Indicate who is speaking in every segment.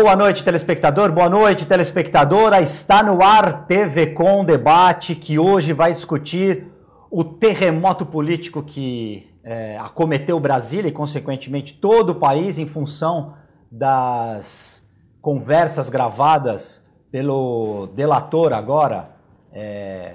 Speaker 1: Boa noite, telespectador. Boa noite, telespectadora. Está no ar TV Com Debate, que hoje vai discutir o terremoto político que é, acometeu Brasília e, consequentemente, todo o país em função das conversas gravadas pelo delator agora, é,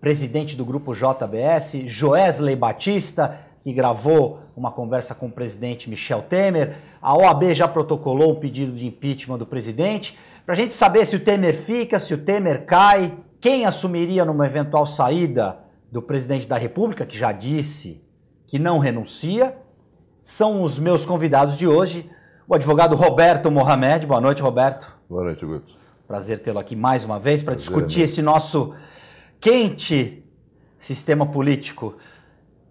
Speaker 1: presidente do grupo JBS, Joesley Batista, que gravou uma conversa com o presidente Michel Temer. A OAB já protocolou o pedido de impeachment do presidente. Para a gente saber se o Temer fica, se o Temer cai, quem assumiria numa eventual saída do presidente da República, que já disse que não renuncia, são os meus convidados de hoje. O advogado Roberto Mohamed. Boa noite, Roberto. Boa noite, Guto. Prazer tê-lo aqui mais uma vez para discutir esse nosso quente sistema político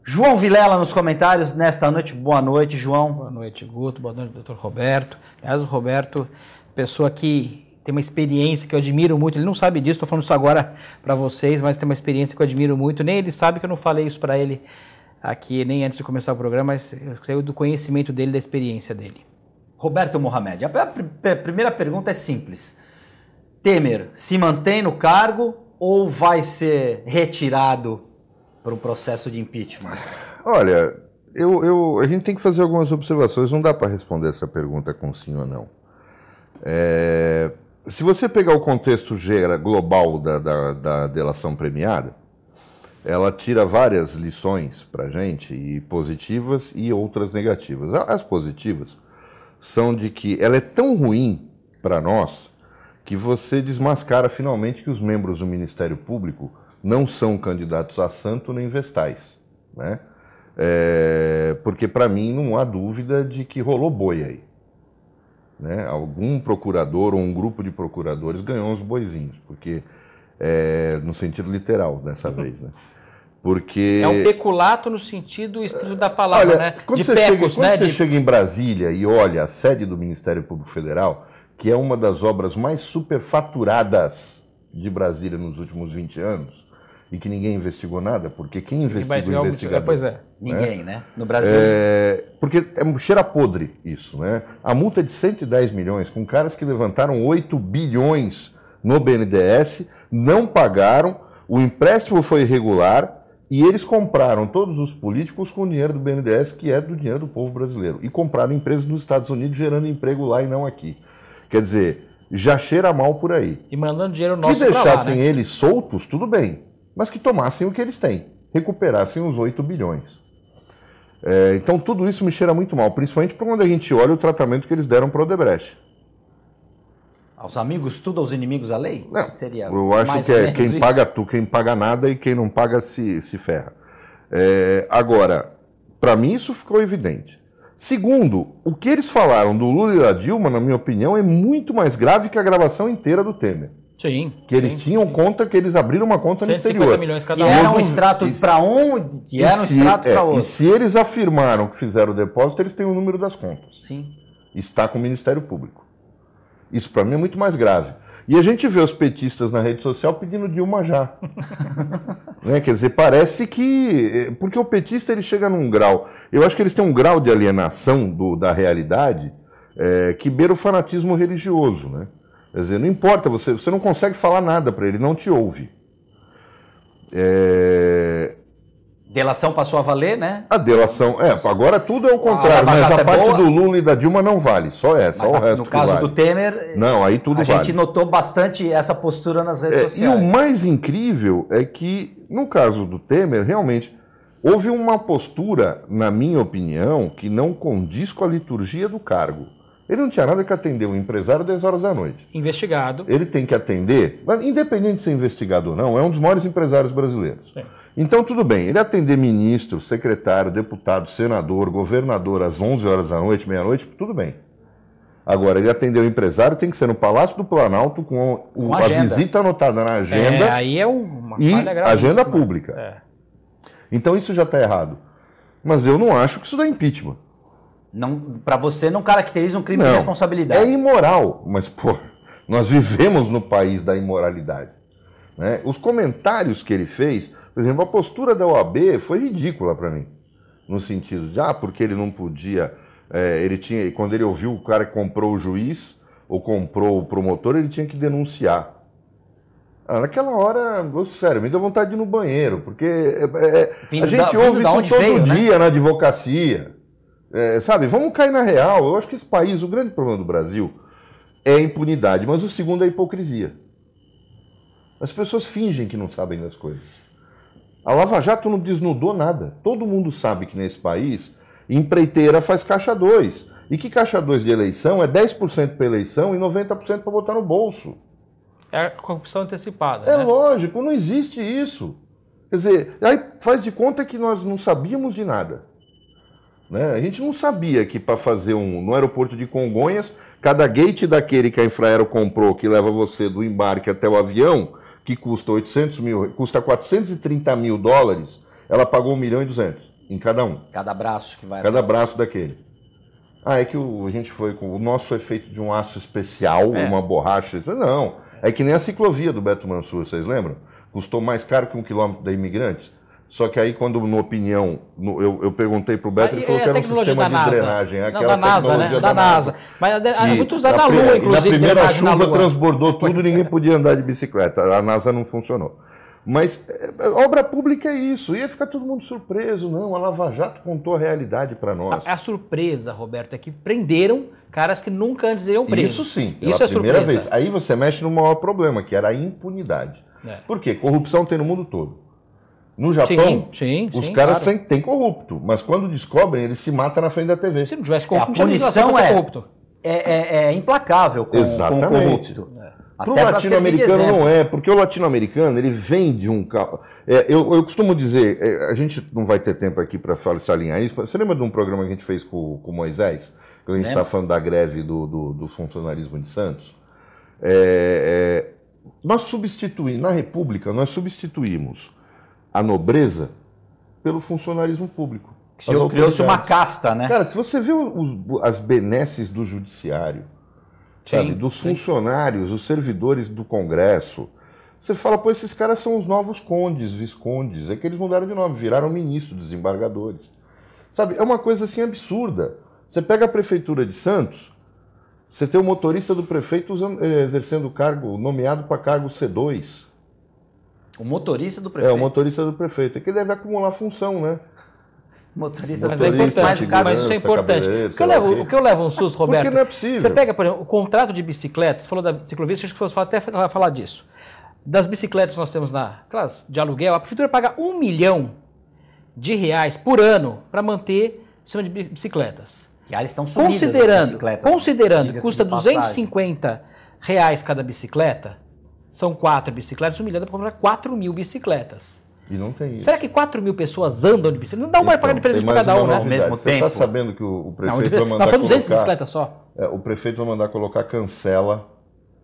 Speaker 1: João Vilela nos comentários nesta noite. Boa noite,
Speaker 2: João. Boa noite, Guto. Boa noite, doutor Roberto. Aliás, o Roberto, pessoa que tem uma experiência que eu admiro muito. Ele não sabe disso, estou falando isso agora para vocês, mas tem uma experiência que eu admiro muito. Nem ele sabe que eu não falei isso para ele aqui, nem antes de começar o programa, mas saiu do
Speaker 1: conhecimento dele, da experiência dele. Roberto Mohamed, a primeira pergunta é simples. Temer se mantém no cargo ou vai ser retirado para um processo de impeachment?
Speaker 3: Olha, eu, eu, a gente tem que fazer algumas observações. Não dá para responder essa pergunta com sim ou não. É, se você pegar o contexto global da, da, da delação premiada, ela tira várias lições para gente, e positivas e outras negativas. As positivas são de que ela é tão ruim para nós que você desmascara finalmente que os membros do Ministério Público não são candidatos a santo nem vestais, né? É, porque para mim não há dúvida de que rolou boi aí. Né? Algum procurador ou um grupo de procuradores ganhou uns boizinhos, porque é, no sentido literal dessa uhum. vez, né? Porque... É um
Speaker 2: peculato no sentido estrito da palavra, olha, né? Quando, de você, pecos, chega, quando né? você
Speaker 3: chega em Brasília e olha a sede do Ministério Público Federal, que é uma das obras mais superfaturadas de Brasília nos últimos 20 anos, e que ninguém investigou nada, porque quem investigou quem o investigador? Pois é. Né? Ninguém, né? No Brasil. É, porque é cheira podre isso, né? A multa é de 110 milhões, com caras que levantaram 8 bilhões no BNDES, não pagaram, o empréstimo foi irregular e eles compraram todos os políticos com o dinheiro do BNDES, que é do dinheiro do povo brasileiro, e compraram empresas nos Estados Unidos, gerando emprego lá e não aqui. Quer dizer, já cheira mal por aí.
Speaker 2: E mandando dinheiro nosso Se deixassem né?
Speaker 3: eles soltos, tudo bem mas que tomassem o que eles têm, recuperassem os 8 bilhões. É, então tudo isso me cheira muito mal, principalmente para quando a gente olha o tratamento que eles deram para o Odebrecht. Aos
Speaker 1: amigos tudo, aos inimigos a lei? Não, Seria eu acho que é quem isso. paga
Speaker 3: tu, quem paga nada e quem não paga se, se ferra. É, agora, para mim isso ficou evidente. Segundo, o que eles falaram do Lula e da Dilma, na minha opinião, é muito mais grave que a gravação inteira do Temer. Sim. Que eles sim, tinham sim. conta que eles abriram uma conta no exterior. milhões cada que um. era um extrato para um, que e era um se, extrato é, para outro. E se eles afirmaram que fizeram o depósito, eles têm o número das contas. Sim. Está com o Ministério Público. Isso para mim é muito mais grave. E a gente vê os petistas na rede social pedindo Dilma já. né? Quer dizer, parece que. Eh, porque o petista ele chega num grau. Eu acho que eles têm um grau de alienação do, da realidade é, que beira o fanatismo religioso. Né? Quer dizer, não importa, você, você não consegue falar nada para ele, não te ouve. É...
Speaker 1: Delação passou a valer, né?
Speaker 3: A delação, é, agora tudo é o contrário, a ah, mas a é parte do Lula e da Dilma não vale, só essa, mas só o resto. No caso vale. do Temer, não, aí tudo a vale. gente
Speaker 1: notou bastante essa postura nas redes é, sociais. E o
Speaker 3: mais incrível é que, no caso do Temer, realmente houve uma postura, na minha opinião, que não condiz com a liturgia do cargo. Ele não tinha nada que atender um empresário 10 horas da noite.
Speaker 2: Investigado.
Speaker 3: Ele tem que atender, mas independente de ser investigado ou não, é um dos maiores empresários brasileiros. Sim. Então, tudo bem, ele atender ministro, secretário, deputado, senador, governador às 11 horas da noite, meia-noite, tudo bem. Agora, ele atender o empresário tem que ser no Palácio do Planalto com, o, com a, a visita anotada na agenda. É, aí é
Speaker 2: uma e agenda pública.
Speaker 4: É.
Speaker 3: Então, isso já está errado. Mas eu não acho que isso dá impeachment. Não, para você não caracteriza um crime não, de responsabilidade. É imoral, mas pô, nós vivemos no país da imoralidade. Né? Os comentários que ele fez, por exemplo, a postura da OAB foi ridícula para mim, no sentido de ah, porque ele não podia, é, ele tinha, quando ele ouviu o cara que comprou o juiz ou comprou o promotor, ele tinha que denunciar. Ah, naquela hora, sério, me deu vontade de ir no banheiro, porque é, é, é a gente da, ouve isso todo veio, né? dia né? na advocacia. É, sabe, vamos cair na real. Eu acho que esse país, o grande problema do Brasil é a impunidade, mas o segundo é a hipocrisia. As pessoas fingem que não sabem das coisas. A Lava Jato não desnudou nada. Todo mundo sabe que nesse país, empreiteira faz caixa 2. E que caixa 2 de eleição é 10% para eleição e 90% para botar no bolso.
Speaker 2: É a corrupção antecipada. É né?
Speaker 3: lógico, não existe isso. Quer dizer, aí faz de conta que nós não sabíamos de nada. Né? A gente não sabia que para fazer um. No aeroporto de Congonhas, cada gate daquele que a Infraero comprou, que leva você do embarque até o avião, que custa 800 mil, custa 430 mil dólares, ela pagou 1 milhão e 200 em cada um. Cada braço que vai. Cada braço daquele. Ah, é que o, a gente foi com o nosso efeito é de um aço especial, é. uma borracha. Não. É que nem a ciclovia do Beto Mansur, vocês lembram? Custou mais caro que um quilômetro da Imigrantes. Só que aí, quando, no opinião, no, eu, eu perguntei para o Beto, ah, ele falou é que era um sistema de drenagem. Não, aquela da NASA, né? Da, da NASA.
Speaker 2: Mas é muito usada na Lua, inclusive. Na primeira chuva na
Speaker 3: transbordou tudo e é. ninguém podia andar de bicicleta. A NASA não funcionou. Mas é, obra pública é isso. Ia ficar todo mundo surpreso. Não, a Lava Jato contou a realidade para nós.
Speaker 2: A, a, surpresa, Roberto, é que prenderam caras que nunca antes iriam presos. Isso sim, pela isso é primeira surpresa.
Speaker 3: vez. Aí você mexe no maior problema, que era a impunidade. É. Por quê? Corrupção tem no mundo todo. No Japão, sim, sim, os sim, caras claro. têm corrupto, mas quando descobrem, eles se matam na frente da TV. Se não tivesse é, corrupto, a punição é,
Speaker 1: é, é, é,
Speaker 3: implacável com, Exatamente. com o corrupto. É. Para o latino-americano não é, porque o latino-americano ele vem de um É, eu, eu, costumo dizer, é, a gente não vai ter tempo aqui para salinhar isso. Você lembra de um programa que a gente fez com, com Moisés? Que a gente está falando da greve do, do, do, funcionalismo de Santos. É, nós substituímos, na República, nós substituímos a nobreza pelo funcionalismo público. Criou-se uma casta, né? Cara, se você vê os, as benesses do judiciário, sim, sabe, dos sim. funcionários, os servidores do Congresso, você fala, pô, esses caras são os novos condes, viscondes. É que eles mudaram de nome, viraram ministros, desembargadores. Sabe, é uma coisa assim absurda. Você pega a prefeitura de Santos, você tem o motorista do prefeito usando, eh, exercendo cargo, nomeado para cargo C2. O motorista do prefeito? É, o motorista do prefeito. É que ele deve acumular função, né? Motorista, mas, motorista, é mais mas isso é importante. O que, eu levo, o que eu levo um Roberto? Porque não é possível. Você pega,
Speaker 2: por exemplo, o contrato de bicicletas, falou da ciclovia, acho que você até falar disso. Das bicicletas que nós temos na classe de aluguel, a prefeitura paga um milhão de reais por ano para manter o sistema de bicicletas. E aí
Speaker 1: estão subindo? considerando, as bicicletas. Considerando que custa 250
Speaker 2: reais cada bicicleta, são quatro bicicletas, um milhão dá para comprar quatro mil bicicletas. E não tem isso. Será que quatro mil pessoas andam de bicicleta? Não dá uma então, pagar de presente
Speaker 3: para cada um, né? Ao mesmo Você está sabendo que o, o prefeito não, vai mandar. Nós somos 200 bicicletas só. É, o prefeito vai mandar colocar cancela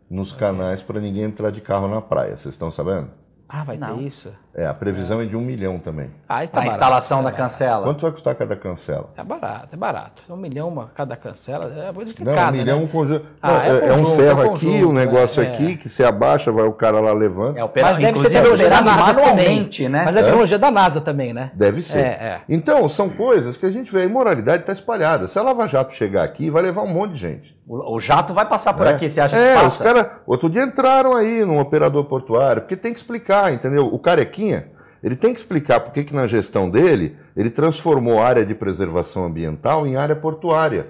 Speaker 3: nos canais para ninguém entrar de carro na praia. Vocês estão sabendo?
Speaker 2: Ah, vai não. ter isso?
Speaker 3: É, a previsão é, é de um milhão também.
Speaker 1: Ah,
Speaker 2: está a barato, instalação é da cancela. Quanto
Speaker 3: vai custar cada cancela?
Speaker 1: É barato, é barato.
Speaker 2: Um milhão uma, cada cancela. É, não, cada, um milhão né? um conjunto. Ah, é, é, é, um conjunto, é ferro aqui, um né? negócio é.
Speaker 3: aqui, que você abaixa, vai o cara lá levando. É, o Mas deve ser tecnologia manualmente, né? Mas é tecnologia
Speaker 2: da NASA também, né? Deve ser.
Speaker 3: Então, são coisas que a gente vê. A imoralidade está espalhada. Se a Lava Jato chegar aqui, vai levar um monte de gente. O, o jato vai passar por é. aqui, você acha é, que passa? Os cara, outro dia entraram aí num operador portuário, porque tem que explicar, entendeu? O carequinha, ele tem que explicar por que na gestão dele ele transformou a área de preservação ambiental em área portuária.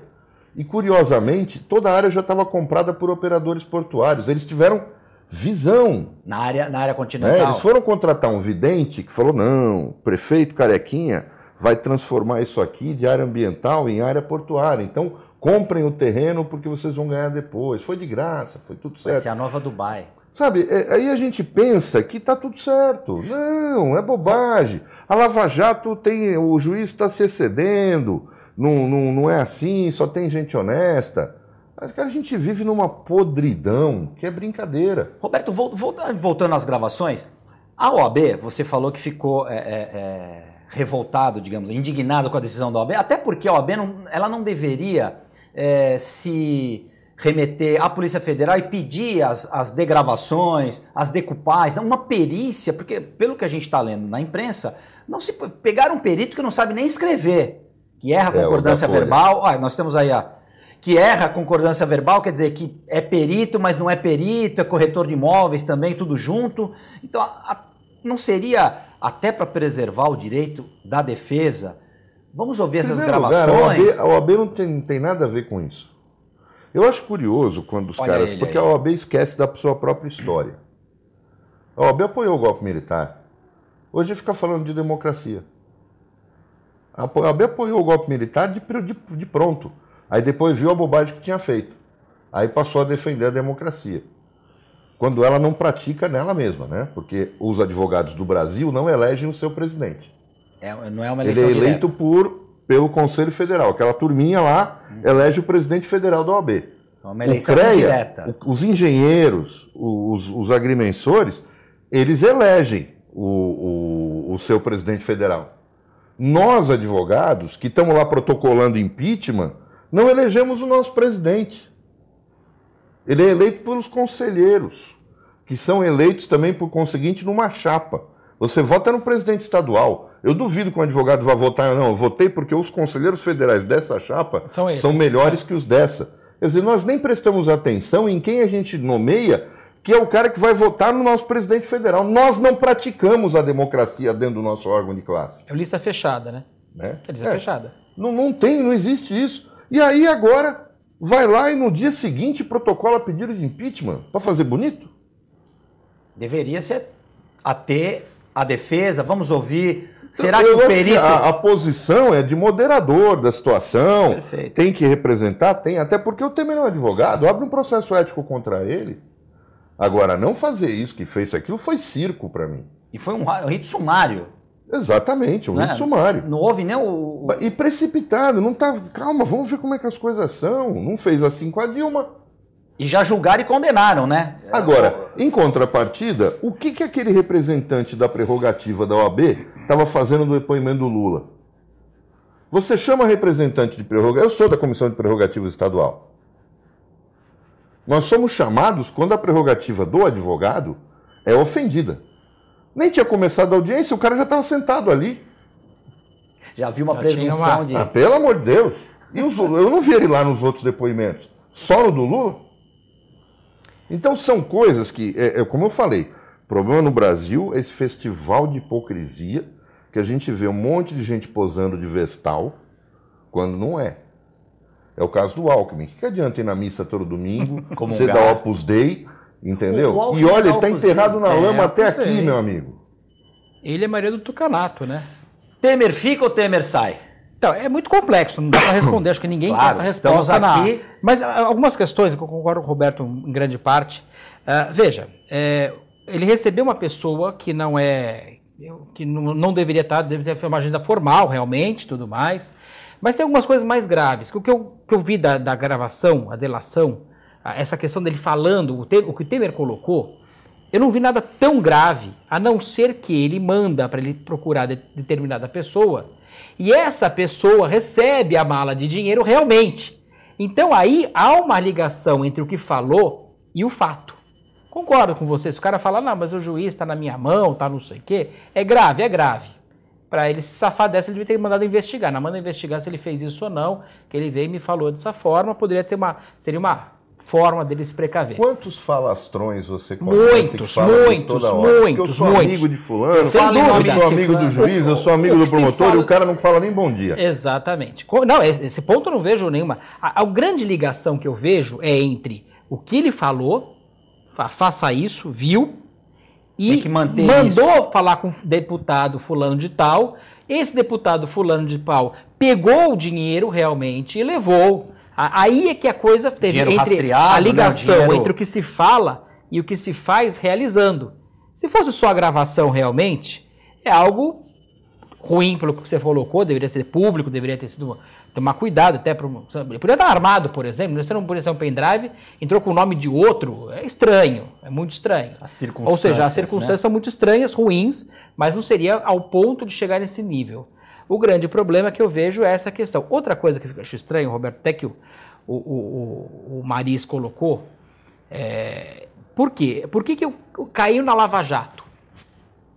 Speaker 3: E curiosamente, toda a área já estava comprada por operadores portuários. Eles tiveram visão.
Speaker 1: Na área, na área continental. Né? Eles
Speaker 3: foram contratar um vidente que falou: não, prefeito Carequinha vai transformar isso aqui de área ambiental em área portuária. Então, comprem o terreno porque vocês vão ganhar depois. Foi de graça, foi tudo certo. Essa é a nova Dubai. Sabe, é, aí a gente pensa que está tudo certo. Não, é bobagem. A Lava Jato tem. O juiz está se excedendo, não, não, não é assim, só tem gente honesta. A gente vive numa podridão que é brincadeira. Roberto, voltando às gravações, a OAB, você falou que ficou é, é,
Speaker 1: é, revoltado, digamos, indignado com a decisão da OAB, até porque a OAB não, ela não deveria é, se remeter à Polícia Federal e pedir as, as degravações, as decupagens, uma perícia, porque pelo que a gente está lendo na imprensa, não se pegar um perito que não sabe nem escrever, que erra a é, concordância verbal. nós temos aí a que erra a concordância verbal, quer dizer que é perito, mas não é perito, é corretor de imóveis também, tudo junto. Então, a, a, não seria até para preservar o direito da defesa Vamos ouvir essas gravações? Lugar, a, OAB, a OAB
Speaker 3: não tem, tem nada a ver com isso. Eu acho curioso quando os Olha caras. Ele, porque aí. a OAB esquece da sua própria história. A OAB apoiou o golpe militar. Hoje fica falando de democracia. A OAB apoiou o golpe militar de, de, de pronto. Aí depois viu a bobagem que tinha feito. Aí passou a defender a democracia. Quando ela não pratica nela mesma, né? Porque os advogados do Brasil não elegem o seu presidente. É, não é uma eleição Ele é eleito por, pelo Conselho Federal. Aquela turminha lá elege o presidente federal da OAB. Então, é uma eleição o CREA, direta. O, os engenheiros, os, os agrimensores, eles elegem o, o, o seu presidente federal. Nós, advogados, que estamos lá protocolando impeachment, não elegemos o nosso presidente. Ele é eleito pelos conselheiros, que são eleitos também, por conseguinte, numa chapa. Você vota no presidente estadual, eu duvido que um advogado vá votar, não, eu votei porque os conselheiros federais dessa chapa são, esses, são melhores né? que os dessa. Quer dizer, nós nem prestamos atenção em quem a gente nomeia, que é o cara que vai votar no nosso presidente federal. Nós não praticamos a democracia dentro do nosso órgão de classe.
Speaker 2: É lista fechada, né? né? É lista é. fechada.
Speaker 3: Não, não tem, não existe isso. E aí agora vai lá e no dia seguinte protocola pedido de impeachment para fazer bonito? Deveria ser a ter a defesa, vamos
Speaker 1: ouvir Será eu, que o perito. Que a, a,
Speaker 3: posição é de moderador da situação. Perfeito. Tem que representar? Tem. Até porque o Temer é um advogado, abre um processo ético contra ele. Agora, não fazer isso que fez aquilo foi circo para mim. E foi um, rito sumário. Exatamente, um né? rito é? sumário. Não houve nem o. E precipitado, não tá. Calma, vamos ver como é que as coisas são. Não fez assim com a Dilma e já julgaram e condenaram, né? Agora, em contrapartida, o que, que aquele representante da prerrogativa da OAB estava fazendo no depoimento do Lula? Você chama representante de prerrogativa. Eu sou da Comissão de Prerrogativa Estadual. Nós somos chamados quando a prerrogativa do advogado é ofendida. Nem tinha começado a audiência, o cara já estava sentado ali. Já vi uma já presunção uma... de. Ah, pelo amor de Deus! E os... eu não vi ele lá nos outros depoimentos. Só no do Lula? Então são coisas que, é, é, como eu falei, o problema no Brasil é esse festival de hipocrisia que a gente vê um monte de gente posando de vestal quando não é. É o caso do Alckmin. O que adianta ir na missa todo domingo, Como ser um da Opus Dei, entendeu? e olha, ele está enterrado na é, lama é, até aqui, bem. meu amigo.
Speaker 2: Ele é Maria do Tucanato, né? Temer fica ou Temer sai? Então, é muito complexo, não dá para responder, acho que ninguém claro, tem essa resposta aqui... na... Mas ah, algumas questões, eu concordo com o Roberto em grande parte. Uh, veja, é, ele recebeu uma pessoa que não é. que não, não deveria estar, tá, deveria ter uma agenda formal realmente tudo mais. Mas tem algumas coisas mais graves. O que eu, que eu vi da, da gravação, a delação, ah, essa questão dele falando, o, o que o Temer colocou, eu não vi nada tão grave, a não ser que ele manda para ele procurar de, determinada pessoa e essa pessoa recebe a mala de dinheiro realmente. Então aí há uma ligação entre o que falou e o fato. Concordo com você, se o cara falar, não, mas o juiz está na minha mão, está não sei o quê, é grave, é grave. Para ele se safar dessa, ele devia ter mandado investigar. Não manda investigar se ele fez isso ou não, que ele veio e me falou dessa forma, poderia ter uma, seria uma forma deles precaver. Quantos falastrões
Speaker 3: você conhece? Muitos, muitos, muitos, eu sou muitos. amigo de fulano, eu sou amigo do juiz, eu sou amigo do promotor fala... e o cara não fala nem bom dia.
Speaker 2: Exatamente. Não, esse ponto eu não vejo nenhuma. A, a grande ligação que eu vejo é entre o que ele falou, faça isso, viu, e mandou isso. falar com deputado fulano de tal, esse deputado fulano de pau pegou o dinheiro realmente e levou Aí é que a coisa teve entre a né? ligação né? dinheiro... entre o que se fala e o que se faz realizando. Se fosse só a gravação realmente, é algo ruim pelo que você colocou, deveria ser público, deveria ter sido tomar cuidado até para ele podia estar armado, por exemplo, né? você não podia ser um pendrive, entrou com o nome de outro, é estranho, é muito estranho.
Speaker 1: As circunstâncias, Ou seja, as circunstâncias né? são
Speaker 2: muito estranhas, ruins, mas não seria ao ponto de chegar nesse nível. O grande problema que eu vejo é essa questão. Outra coisa que eu acho estranho, Roberto, até que o, o, o, o Maris colocou, é, por quê? Por que, que eu, eu caiu na Lava Jato?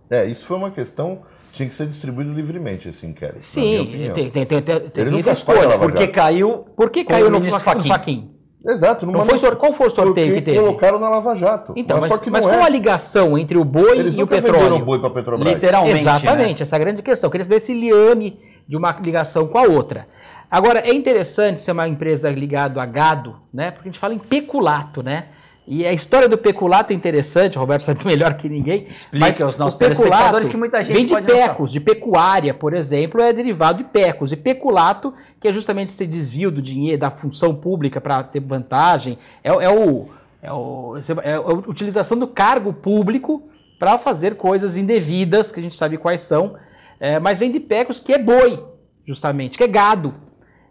Speaker 3: É, isso foi uma questão tinha que ser distribuído livremente esse assim, inquérito. Sim, tem, tem, tem, tem, tem escolha. Porque caiu, porque caiu no Faquin. Exato. Não foi sorteio, qual foi o sorteio que teve? colocaram na Lava Jato. Então, mas, mas, mas qual é. a
Speaker 2: ligação entre o boi eles e o petróleo? Eles boi para Petrobras. Literalmente, né? Exatamente, né? essa é a grande questão. Eu queria saber esse liame de uma ligação com a outra. Agora, é interessante ser uma empresa ligada a gado, né? Porque a gente fala em peculato, né? E a história do peculato é interessante, o Roberto sabe melhor que ninguém. Explica mas aos nossos telespectadores que muita gente vem de pecos, de pecuária, por exemplo, é derivado de pecos. E peculato, que é justamente esse desvio do dinheiro, da função pública para ter vantagem, é, é, o, é, o, é, é a utilização do cargo público para fazer coisas indevidas, que a gente sabe quais são, é, mas vem de pecos, que é boi, justamente, que é gado.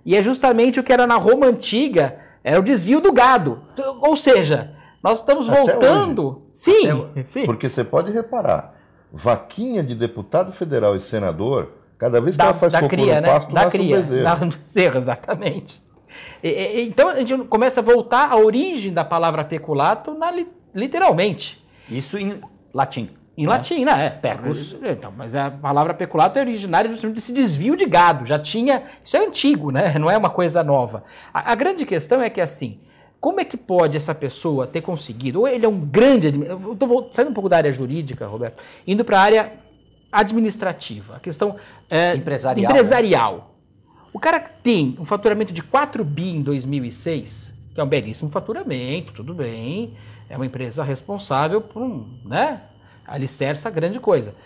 Speaker 2: E é justamente o que era na
Speaker 3: Roma Antiga, era o desvio do gado. Ou seja nós estamos
Speaker 2: voltando.
Speaker 3: Sim, até... sim. Porque você pode reparar, vaquinha de deputado federal e senador, cada vez que da, ela faz cocô cria, no né? pasto, né? da cria, um
Speaker 2: Da exatamente. E, e, então a gente começa a voltar à origem da palavra peculato na, literalmente. Isso em latim. Em né? latim, né? É. Pecus. Então, mas a palavra peculato é originária justamente desse desvio de gado. Já tinha. Isso é antigo, né? Não é uma coisa nova. A, a grande questão é que, assim, como é que pode essa pessoa ter conseguido? Ou ele é um grande Estou saindo um pouco da área jurídica, Roberto, indo para a área administrativa, a questão é, empresarial. Né? empresarial. O cara tem um faturamento de 4 bi em 2006, que é um belíssimo faturamento, tudo bem, é uma empresa responsável por um, né? Alicerça grande coisa.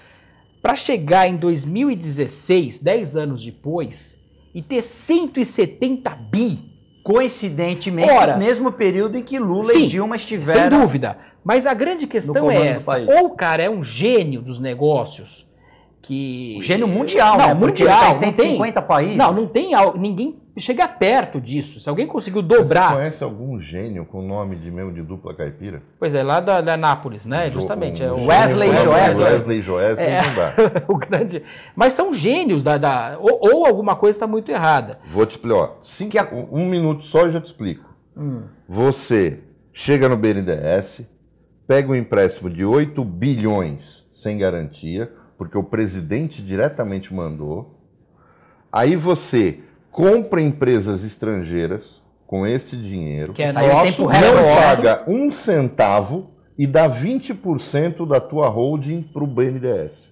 Speaker 2: Para chegar em 2016, 10 anos depois, e ter 170 bi coincidentemente Horas. no mesmo
Speaker 1: período em que Lula Sim, e Dilma estiveram. Sem dúvida.
Speaker 2: Mas a grande
Speaker 1: questão é essa: ou o
Speaker 2: cara é um gênio dos negócios, que. Um gênio mundial, não, né? Mundial, Porque ele tá em 150 não tem, países. Não, não
Speaker 3: tem. Ninguém chegar perto disso. Se alguém conseguiu dobrar. Você conhece algum gênio com o nome de mesmo de dupla caipira?
Speaker 2: Pois é, lá da, da Nápoles, né? Jo, Justamente. É um Wesley Joesley. Wesley Joesley é, não dá. o grande. Mas são gênios da. da ou, ou, alguma coisa está muito errada.
Speaker 3: Vou te explicar. cinco, a... Um minuto só e já te explico. Hum. Você chega no BNDES, pega um empréstimo de 8 bilhões sem garantia, porque o presidente diretamente mandou. Aí você compra empresas estrangeiras com este dinheiro, que é nosso, não real. paga um centavo e dá 20% da tua holding para o BNDES.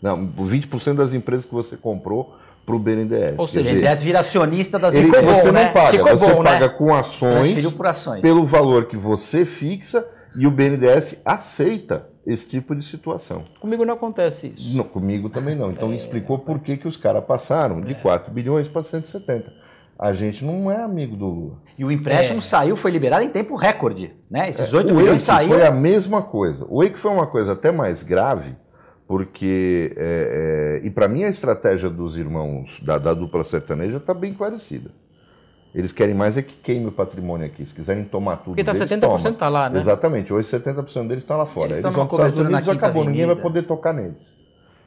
Speaker 3: Não, 20% das empresas que você comprou para o BNDES. Ou seja, o BNDES
Speaker 1: vira acionista das ele, empresas. Você não
Speaker 3: né? paga, Ficou você bom, né? paga né? com ações, ações pelo valor que você fixa e o BNDES aceita esse tipo de situação. Comigo não acontece isso. Não, comigo também não. Então é... explicou por que, que os caras passaram de 4 é. bilhões para 170. A gente não é amigo do Lula. E o empréstimo é. saiu, foi liberado em tempo recorde, né? Esses 8 é, bilhões saíram. Foi a mesma coisa. O EIC foi uma coisa até mais grave, porque. É, é e para mim a estratégia dos irmãos da, da dupla sertaneja está bem clarecida. Eles querem mais é que queime o patrimônio aqui. Se quiserem tomar tudo Porque tá deles, 70% está lá, né? Exatamente. Hoje 70% deles está lá fora. Eles, eles estão numa cobertura Unidos, na quinta acabou, avenida. ninguém vai poder tocar neles.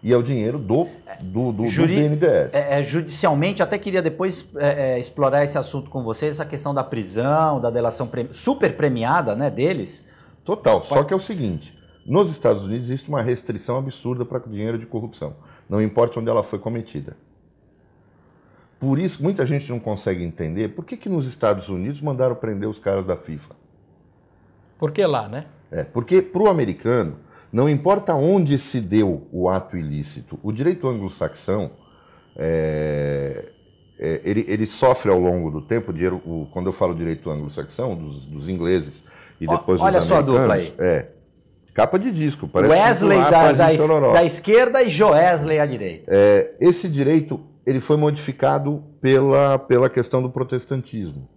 Speaker 3: E é o dinheiro do, do, do, Juri... do
Speaker 1: BNDES. É, é, judicialmente, até queria depois é, é, explorar esse assunto com vocês, essa questão da prisão, da delação super premiada né, deles. Total.
Speaker 3: Pode... Só que é o seguinte, nos Estados Unidos existe uma restrição absurda para o dinheiro de corrupção. Não importa onde ela foi cometida. Por isso, muita gente não consegue entender por que, que nos Estados Unidos mandaram prender os caras da FIFA.
Speaker 2: Porque lá, né?
Speaker 3: É, porque para o americano, não importa onde se deu o ato ilícito, o direito anglo-saxão, é, é, ele, ele, sofre ao longo do tempo, de, o, quando eu falo direito anglo-saxão, dos, dos, ingleses e depois o, Olha dos americanos. Olha só a dupla aí. É, capa de disco. Parece Wesley da, da, da,
Speaker 1: esquerda e Joesley à
Speaker 3: direita. É, esse direito ele foi modificado pela, pela questão do protestantismo.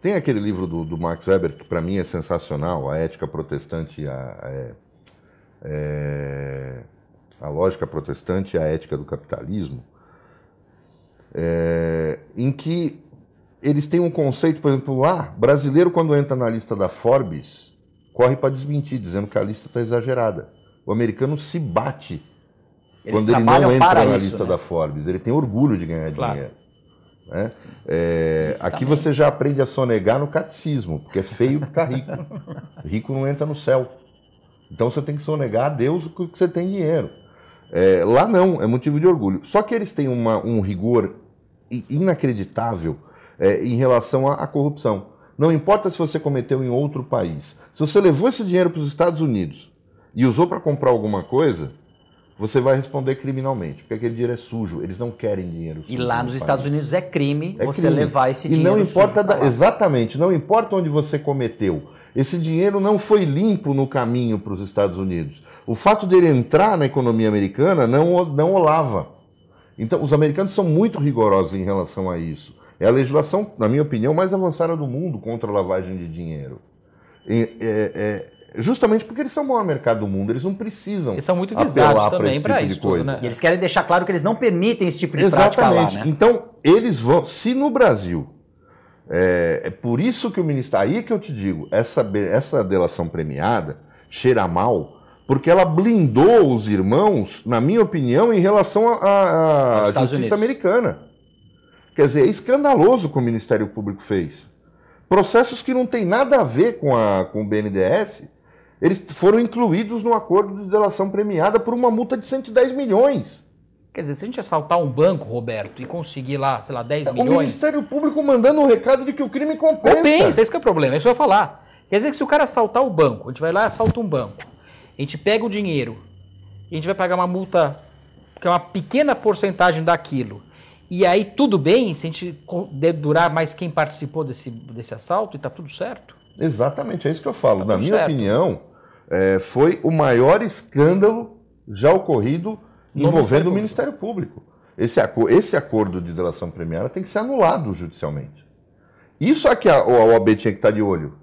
Speaker 3: Tem aquele livro do, do Max Weber que para mim é sensacional, a ética protestante, a, a, é, é, a lógica protestante e a ética do capitalismo, é, em que eles têm um conceito, por exemplo, lá, ah, brasileiro quando entra na lista da Forbes, corre para desmentir, dizendo que a lista está exagerada. O americano se bate eles Quando ele não entra na isso, lista né? da Forbes, ele tem orgulho de ganhar claro. dinheiro. Né? É, aqui você já aprende a sonegar no catecismo, porque é feio ficar rico. rico não entra no céu. Então você tem que sonegar a Deus o que você tem dinheiro. É, lá não, é motivo de orgulho. Só que eles têm uma, um rigor inacreditável é, em relação à, à corrupção. Não importa se você cometeu em outro país. Se você levou esse dinheiro para os Estados Unidos e usou para comprar alguma coisa, você vai responder criminalmente, porque aquele dinheiro é sujo, eles não querem dinheiro sujo. E lá no nos país. Estados
Speaker 1: Unidos é crime é você crime. levar esse dinheiro. E não importa
Speaker 3: da, exatamente, não importa onde você cometeu. Esse dinheiro não foi limpo no caminho para os Estados Unidos. O fato dele entrar na economia americana não não olava. Então, os americanos são muito rigorosos em relação a isso. É a legislação, na minha opinião, mais avançada do mundo contra a lavagem de dinheiro. É, é, justamente porque eles são o maior mercado do mundo, eles não precisam eles são muito apelar para esse tipo de tudo, coisa. Né? eles querem deixar claro que eles não permitem esse tipo de Exatamente. prática lá, né? Então, eles vão, se no Brasil, é, é por isso que o ministro, aí que eu te digo, essa, essa delação premiada cheira mal, porque ela blindou os irmãos, na minha opinião, em relação à justiça Unidos. americana. Quer dizer, é escandaloso o que o Ministério Público fez. Processos que não tem nada a ver com, a, com o BNDES, eles foram incluídos no acordo de delação premiada por uma multa de 110 milhões.
Speaker 2: Quer dizer, se a gente assaltar um banco, Roberto, e conseguir lá, sei lá, 10 é, milhões. O Ministério
Speaker 3: Público mandando um recado de que o crime compensa. Compensa,
Speaker 2: esse que é o problema, é isso que eu vou falar. Quer dizer que se o cara assaltar o banco, a gente vai lá e assalta um banco, a gente pega o dinheiro, a gente vai pagar uma multa, que é uma pequena porcentagem daquilo. E aí tudo bem se a gente durar mais quem participou desse, desse assalto e tá tudo certo?
Speaker 3: Exatamente, é isso que eu falo. Tá Na minha certo. opinião, é, foi o maior escândalo já ocorrido envolvendo o Ministério Público. Esse, esse acordo de delação premiada tem que ser anulado judicialmente. Isso é que a, a OAB tinha que estar de olho.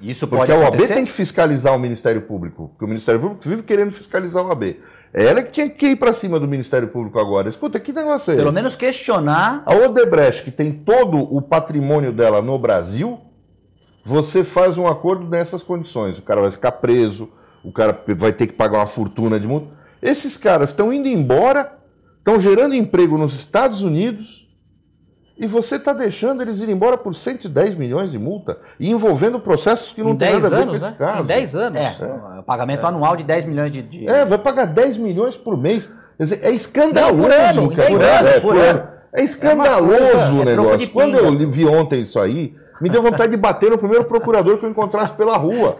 Speaker 3: Isso Porque a OAB acontecer? tem que fiscalizar o Ministério Público, porque o Ministério Público vive querendo fiscalizar a OAB. É ela que tinha que ir para cima do Ministério Público agora. Escuta, que negócio é Pelo menos questionar. A Odebrecht, que tem todo o patrimônio dela no Brasil, você faz um acordo nessas condições. O cara vai ficar preso, o cara vai ter que pagar uma fortuna de multa. Esses caras estão indo embora, estão gerando emprego nos Estados Unidos e você está deixando eles ir embora por 110 milhões de multa e envolvendo processos que não tem nada a ver anos, com esse né? caso. Em 10 anos. É,
Speaker 4: é. pagamento é. anual de
Speaker 3: 10 milhões de, de, É, vai pagar 10 milhões por mês. é escandaloso, cara. É, é, por ano, É, é escandaloso o negócio. Quando eu vi ontem isso aí, me deu vontade de bater no primeiro procurador que eu encontrasse pela rua.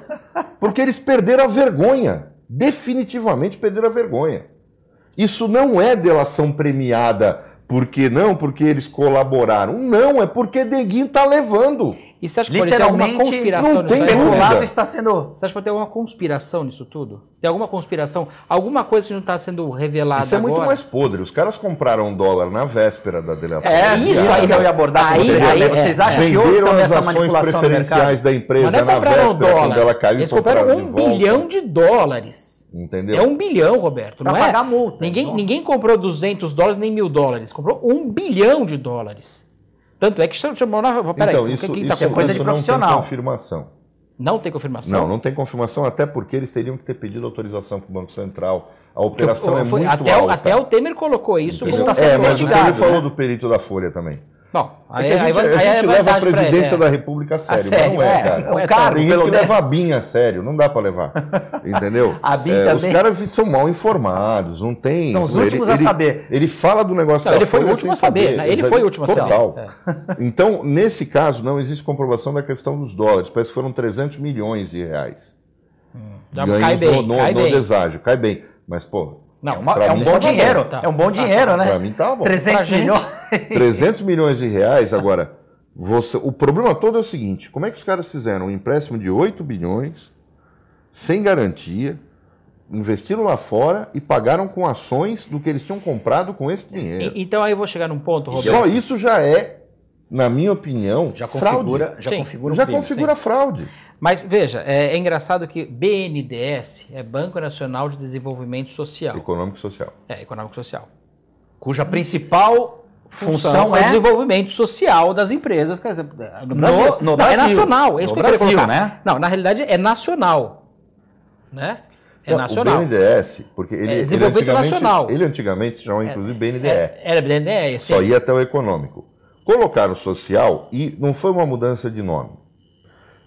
Speaker 3: Porque eles perderam a vergonha. Definitivamente perderam a vergonha. Isso não é delação premiada porque não, porque eles colaboraram. Não, é porque Deguinho está levando. E você acha que Literalmente, pode ter alguma conspiração não tem nisso? Especulado
Speaker 2: está sendo. Você acha que pode ter alguma conspiração nisso tudo? Tem alguma conspiração? Alguma coisa que não está sendo revelada Isso é muito agora? mais
Speaker 3: podre. Os caras compraram dólar na véspera da delação. É, isso, isso aí que eu ia abordar aí, vocês. Aí, é. vocês é. acham que houve também essa manipulação preferenciais da empresa é na véspera dólar. quando ela caiu Eles compraram um de
Speaker 2: bilhão de dólares.
Speaker 3: Entendeu? É um
Speaker 2: bilhão, Roberto. Pra não é? pagar é? multa. Ninguém, né? ninguém comprou 200 dólares nem mil dólares. Comprou um bilhão de dólares. Tanto é que chamou Peraí, então, isso, que que tá isso, é coisa de profissional. Não tem
Speaker 3: confirmação.
Speaker 2: Não tem confirmação? Não, não
Speaker 3: tem confirmação, até porque eles teriam que ter pedido autorização para o Banco Central a operação é muito até alta. até o
Speaker 2: Temer colocou isso. Isso está sendo é, mas o Temer né? falou do
Speaker 3: perito da Folha também.
Speaker 2: Bom, é é, aí, é a gente, aí, a gente é leva
Speaker 4: a
Speaker 3: presidência né? da República a sério, a sério não é, é cara. é, Tem gente que menos. leva a BIM a sério, não dá para levar, entendeu? a BIM é, também. Os caras são mal informados, não tem... São os últimos ele, a saber. Ele, ele fala do negócio não, da ele foi o último a saber, saber. Né? ele foi o último a saber. Total. Então, nesse caso, não existe comprovação da questão dos dólares, parece que foram 300 milhões de reais. Hum. cai bem, no, cai no bem. deságio, cai bem. Mas, pô. Não, uma, é, um mim, tá dinheiro, tá. é um bom tá, tá dinheiro. É um bom dinheiro, né? Pra mim tá bom. 300 milhões. 300 milhões de reais, agora. Você, o problema todo é o seguinte: como é que os caras fizeram um empréstimo de 8 bilhões, sem garantia, investiram lá fora e pagaram com ações do que eles tinham comprado com esse dinheiro?
Speaker 2: E, então aí eu vou chegar num ponto, Roberto. Só isso
Speaker 3: já é na minha opinião, já configura, fraude. Já Sim, configura, um já crime, configura fraude.
Speaker 2: Mas veja, é, é, engraçado que BNDS é Banco Nacional de Desenvolvimento Social. Econômico Social. É, Econômico Social. Cuja principal função, função é, o é desenvolvimento social das empresas, quer dizer,
Speaker 4: no, Brasil. É
Speaker 3: no, no não, Brasil. é nacional. É isso no Brasil, né?
Speaker 2: Não, na realidade é nacional. Né?
Speaker 3: É não, nacional. O BNDS, porque ele, é ele antigamente, nacional. ele antigamente já chamava é, inclusive BNDE. Era,
Speaker 2: era BNDE, sim. Só ia
Speaker 3: até o econômico. Colocaram social e não foi uma mudança de nome.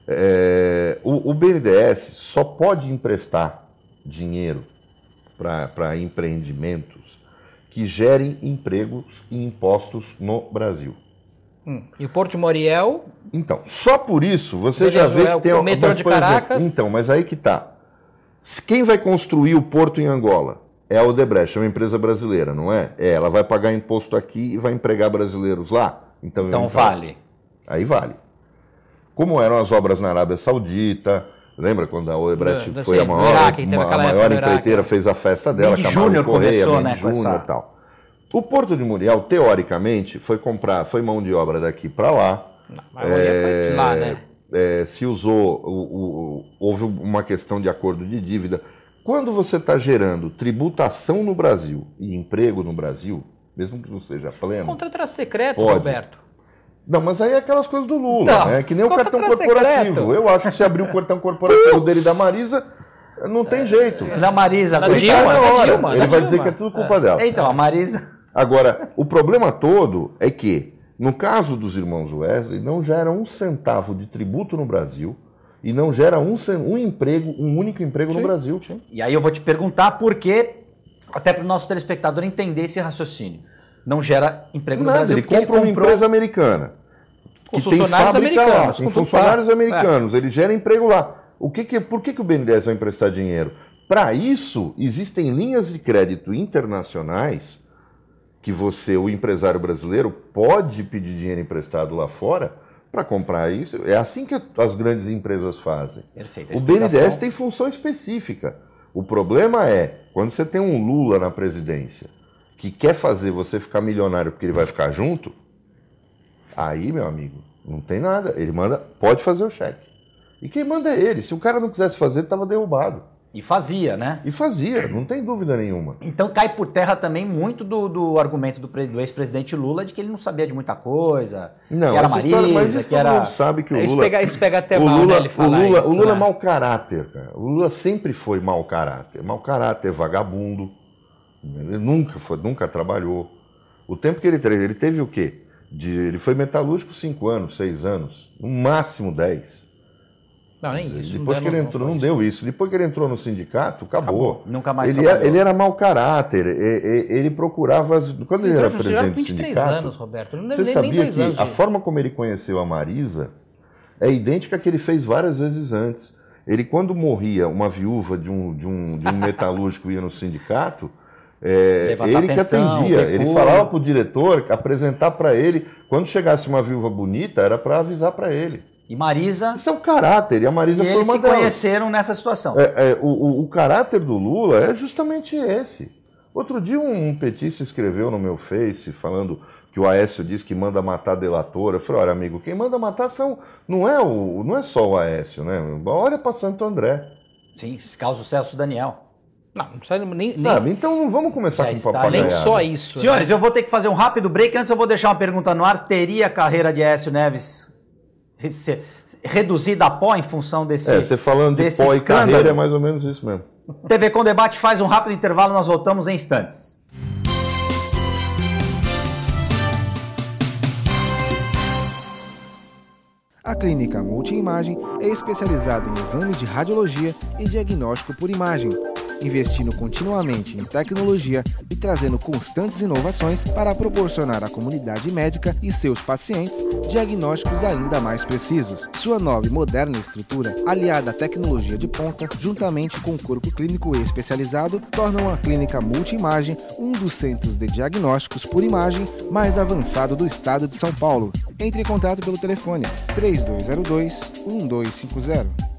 Speaker 3: É, o, o BNDES só pode emprestar dinheiro para empreendimentos que gerem empregos e impostos no Brasil.
Speaker 2: Hum. E o Porto Moriel?
Speaker 3: Então, só por isso você já vê que tem... O metrô mas, de Caracas... Exemplo, então, mas aí que tá. Quem vai construir o porto em Angola? É a Odebrecht, é uma empresa brasileira, não é? é ela vai pagar imposto aqui e vai empregar brasileiros lá. Então, então vale. Assim, aí vale. Como eram as obras na Arábia Saudita, lembra quando a Odebrecht foi a maior, Iraque, uma, a maior empreiteira, né? fez a festa dela, Big Júnior Correia, começou, né, Júnior essa... tal. O Porto de Muriel, teoricamente, foi comprar, foi mão de obra daqui para lá. é, lá, né? É, é se usou, o, o, houve uma questão de acordo de dívida. Quando você está gerando tributação no Brasil e emprego no Brasil, mesmo que não seja pleno. Contrato
Speaker 2: era secreto, pode. Roberto.
Speaker 3: Não, mas aí é aquelas coisas do Lula, não, né? É que nem o cartão corporativo. Secreto. Eu acho que se abrir o cartão corporativo dele da Marisa, não tem jeito. Da Marisa, tá da Dilma, Dilma. Ele vai dizer que é tudo culpa é. dela. Então, a Marisa. Agora, o problema todo é que, no caso dos irmãos Wesley, não gera um centavo de tributo no Brasil e não gera um, um emprego, um único emprego sim, no Brasil. Sim.
Speaker 1: E aí eu vou te perguntar por que até para o nosso telespectador entender esse raciocínio. Não gera emprego Nada, no Brasil. Ele compra ele uma empresa
Speaker 3: americana. Que tem americanos. lá, funcionários é. americanos. É. Ele gera emprego lá. O que que, por que, que o BNDES vai emprestar dinheiro? Para isso, existem linhas de crédito internacionais que você, o empresário brasileiro, pode pedir dinheiro emprestado lá fora para comprar isso. É assim que as grandes empresas fazem. Perfeito, o BNDES tem função específica. O problema é quando você tem um Lula na presidência que quer fazer você ficar milionário porque ele vai ficar junto, aí, meu amigo, não tem nada. Ele manda, pode fazer o cheque. E quem manda é ele. Se o cara não quisesse fazer, estava derrubado. E fazia, né? E fazia, não tem dúvida nenhuma. Então cai por terra também muito
Speaker 1: do, do argumento do, do ex-presidente Lula de que ele não sabia de muita coisa, não, que era Marisa, história, mas isso que era... sabe que o Lula... Isso pega, isso pega até o mal, né, Lula, né, o Lula, isso, o Lula é né? é mau
Speaker 3: caráter, cara. O Lula sempre foi mau caráter. Mau caráter, vagabundo. Ele nunca foi, nunca trabalhou. O tempo que ele teve, ele teve o quê? De, ele foi metalúrgico cinco anos, seis anos, no máximo dez não, nem isso. Depois que ele entrou, não deu isso. Depois que ele entrou no sindicato, acabou. acabou. Nunca mais ele era, ele era mau caráter. Ele, ele procurava. Quando ele, ele então, era presidente do sindicato. anos, Roberto. Não você sabia nem que anos, a gente. forma como ele conheceu a Marisa é idêntica à que ele fez várias vezes antes. Ele, quando morria, uma viúva de um, de um, de um metalúrgico ia no sindicato. É, ele que atendia, ele falava para o diretor apresentar para ele. Quando chegasse uma viúva bonita, era para avisar para ele. E Marisa. Isso é o caráter. E a Marisa e foi eles uma se delas. conheceram nessa situação. É, é, o, o, caráter do Lula é justamente esse. Outro dia, um, um petista escreveu no meu Face falando que o Aécio diz que manda matar delatora Eu falei, olha, amigo, quem manda matar são. Não é, o, não é só o Aécio, né? Olha para Santo André. Sim, causa o Celso Daniel.
Speaker 1: Não, não precisa nem.
Speaker 2: Sabe,
Speaker 3: então não vamos começar Já com papagaio. Nem só isso. Né? Senhores, né? eu
Speaker 1: vou ter que fazer um rápido break. Antes eu vou deixar uma pergunta no ar. Teria a carreira de Aécio Neves reduzida a pó em função desse. É, você falando de pó escândalo. e carreira é mais
Speaker 3: ou menos isso mesmo.
Speaker 1: TV Com Debate faz um rápido intervalo, nós voltamos em instantes.
Speaker 2: A clínica Multiimagem é especializada em exames de radiologia e diagnóstico por imagem investindo continuamente em tecnologia e trazendo constantes inovações para proporcionar à comunidade médica e seus pacientes diagnósticos ainda mais precisos. Sua nova e moderna estrutura, aliada à tecnologia de ponta, juntamente com o corpo clínico especializado, tornam a clínica multi-imagem um dos centros de
Speaker 4: diagnósticos por imagem mais avançado do estado de São Paulo. Entre em contato pelo telefone 3202 1250.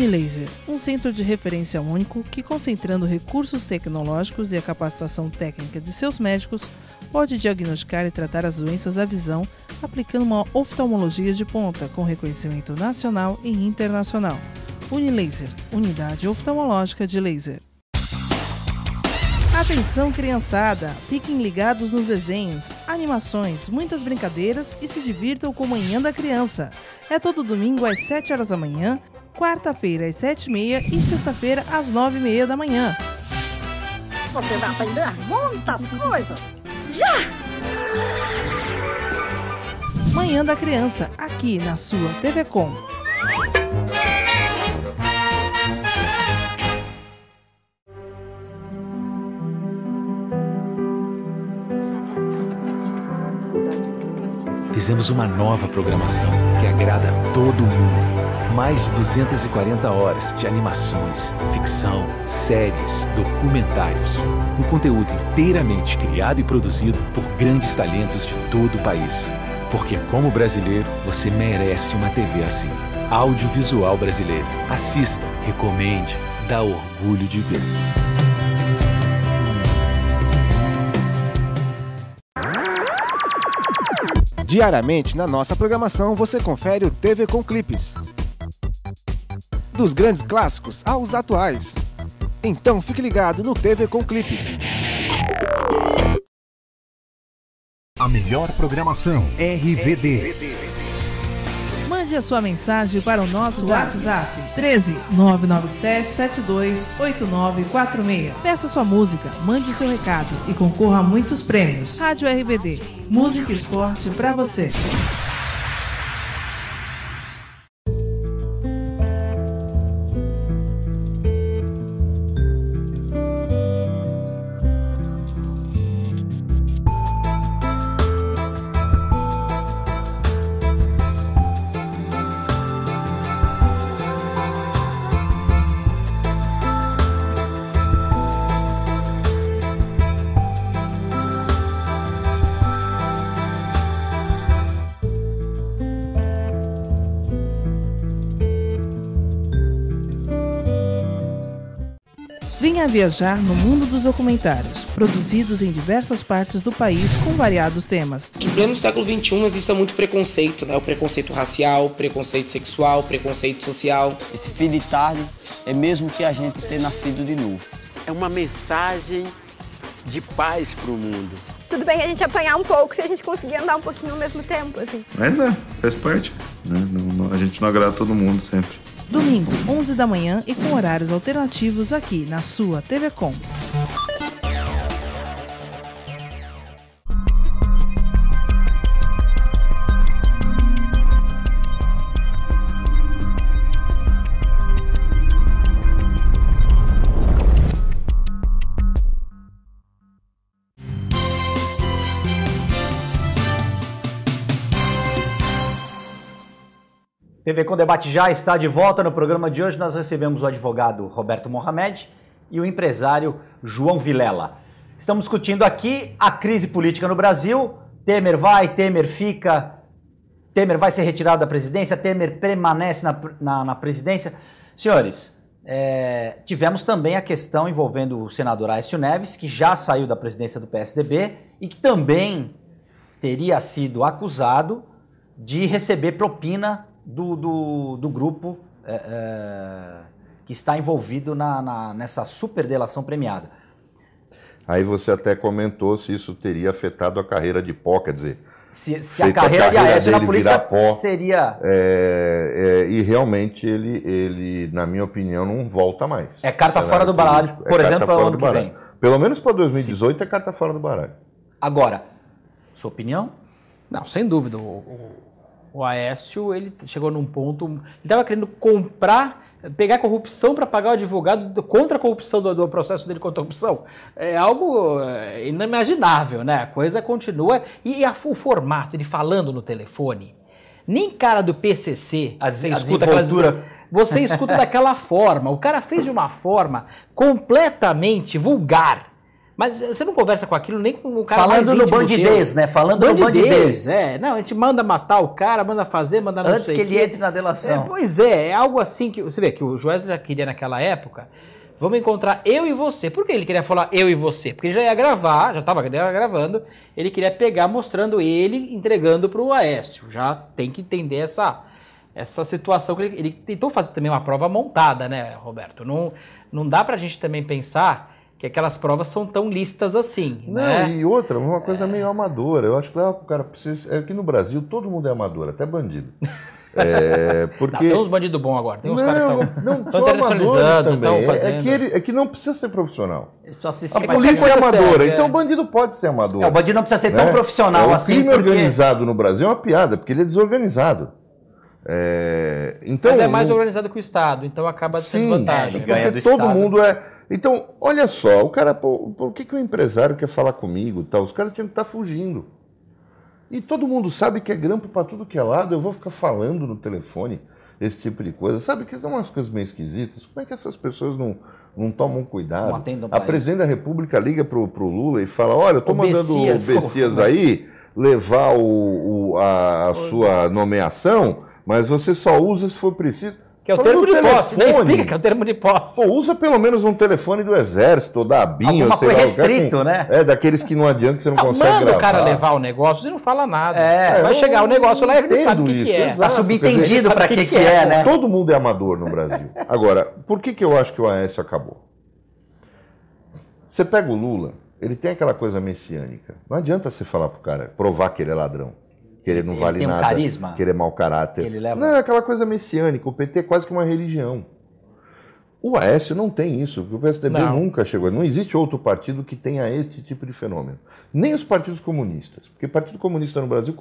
Speaker 4: Unilaser, um centro de referência único que, concentrando recursos tecnológicos e a capacitação técnica de seus médicos, pode diagnosticar e tratar as doenças da visão, aplicando uma oftalmologia de ponta com reconhecimento nacional e internacional. Unilaser, unidade oftalmológica de laser. Atenção criançada, fiquem ligados nos desenhos, animações, muitas brincadeiras e se divirtam com o Manhã da Criança. É todo domingo às 7 horas da manhã quarta-feira às sete e meia e sexta-feira às nove e meia da manhã. Você vai aprender muitas coisas! Já! Manhã da Criança, aqui na sua TV Com. Fizemos uma nova programação que agrada todo mundo mais de 240 horas de animações, ficção, séries,
Speaker 1: documentários. Um conteúdo inteiramente criado e produzido por grandes talentos de todo o país. Porque, como brasileiro, você merece uma TV assim. Audiovisual brasileiro. Assista, recomende, dá orgulho de ver.
Speaker 2: Diariamente na nossa programação você confere o TV com Clipes
Speaker 3: dos grandes clássicos aos atuais. Então fique ligado no TV com Clipes. A melhor programação RVD.
Speaker 4: Mande a sua mensagem para o nosso WhatsApp 13 997 72 8946. Peça sua música, mande seu recado e concorra a muitos prêmios. Rádio RBD, música e esporte para você. Venha viajar no mundo dos documentários, produzidos em diversas partes do país com variados temas.
Speaker 2: Em pleno século XXI existe muito preconceito, né? O preconceito racial, preconceito sexual, preconceito social. Esse fim de tarde é mesmo que a gente ter nascido de novo.
Speaker 3: É uma mensagem de paz para o mundo. Tudo bem a gente apanhar um pouco
Speaker 2: se
Speaker 4: a gente conseguir andar um pouquinho ao mesmo tempo, assim.
Speaker 3: Mas é, faz parte. Né? a gente não agrada todo mundo sempre.
Speaker 4: Domingo, 11 da manhã e com horários alternativos aqui na sua TV Com.
Speaker 1: TV Com Debate já está de volta. No programa de hoje, nós recebemos o advogado Roberto Mohamed e o empresário João Vilela. Estamos discutindo aqui a crise política no Brasil. Temer vai, Temer fica, Temer vai ser retirado da presidência, Temer permanece na, na, na presidência. Senhores, é, tivemos também a questão envolvendo o senador Aécio Neves, que já saiu da presidência do PSDB e que também teria sido acusado de receber propina do, do, do grupo é, é, que está envolvido na, na, nessa super delação premiada.
Speaker 3: Aí você até comentou se isso teria afetado a carreira de pó, quer dizer. Se, se a carreira, a carreira de Aécio na política pó, seria. É, é, e realmente ele, ele, na minha opinião, não volta mais. É carta fora do baralho, político. É por é exemplo, ano que vem. Pelo menos para 2018 é carta fora do baralho. Agora, sua opinião? Não, sem dúvida. o,
Speaker 2: o Aécio, ele chegou num ponto. Ele estava querendo comprar pegar corrupção para pagar o advogado contra a corrupção do, do, processo dele contra a corrupção é algo é, inimaginável, né? A coisa continua e, a, o formato ele falando no telefone, nem cara do PCC, a, a aquelas, você escuta daquela forma. O cara fez de uma forma completamente vulgar. Mas você não conversa com aquilo nem com o cara Falando mais no bandidez, né? Falando bandidez, no bandidez. É, né? não, a gente manda matar o cara, manda fazer, manda não Antes sei que ele que. entre na delação. É, pois é, é algo assim que. Você vê que o Joás já queria naquela época. Vamos encontrar eu e você. Por que ele queria falar eu e você? Porque ele já ia gravar, já estava gravando, ele queria pegar mostrando ele, entregando para o Aécio. Já tem que entender essa, essa situação que ele, ele, tentou fazer também uma prova montada, né, Roberto? Não, não dá para a gente também pensar que aquelas provas são tão listas assim. Não, né?
Speaker 3: e outra, uma coisa é. meio amadora. Eu acho que ah, o cara precisa. É que no Brasil todo mundo é amador, até bandido. É, porque... Não, tem uns bandidos bons agora, tem uns não, caras que estão internacionalizando. Também. Tão é, é, que ele, é que não precisa ser profissional. a polícia é amadora, é. então o bandido pode ser amador. É, o bandido não precisa ser tão né? profissional é, assim. O crime porque... organizado no Brasil é uma piada, porque ele é desorganizado. então, Mas é mais
Speaker 2: organizado que o Estado, então acaba sendo vantagem. Porque todo Estado. mundo
Speaker 3: é então, olha só, o cara, por que, que o empresário quer falar comigo? Tal? Os caras tinham que estar tá fugindo. E todo mundo sabe que é grampo para tudo que é lado, eu vou ficar falando no telefone esse tipo de coisa. Sabe que são umas coisas meio esquisitas? Como é que essas pessoas não, não tomam cuidado? Não a presidente da República liga para o Lula e fala: olha, eu tô o mandando Bessias, o Bessias é? aí levar o, o a, a sua nomeação, mas você só usa se for preciso. Que é o Falando termo de telefone, posse, nem explica que é o termo de posse. Pô, usa pelo menos um telefone do exército, da Abinha, Alguma sei coisa lá. restrito, que, né? É, daqueles que não adianta, que você não, não consegue manda gravar. o cara levar
Speaker 2: o negócio e não fala nada. É, vai chegar o negócio lá e ele sabe o que, que, é. Exato, tá subentendido para que, que, que é, é, né? né?
Speaker 3: Todo mundo é amador no Brasil. Agora, por que, que eu acho que o Aécio acabou? Você pega o Lula, ele tem aquela coisa messiânica. Não adianta você falar pro cara, provar que ele é ladrão que ele não ele vale tem um nada, carisma, que ele é mau caráter. Ele leva... Não, é aquela coisa messiânica. O PT é quase que uma religião. O Aécio não tem isso. O PSDB não. nunca chegou. Não existe outro partido que tenha este tipo de fenômeno. Nem os partidos comunistas. Porque Partido Comunista no Brasil,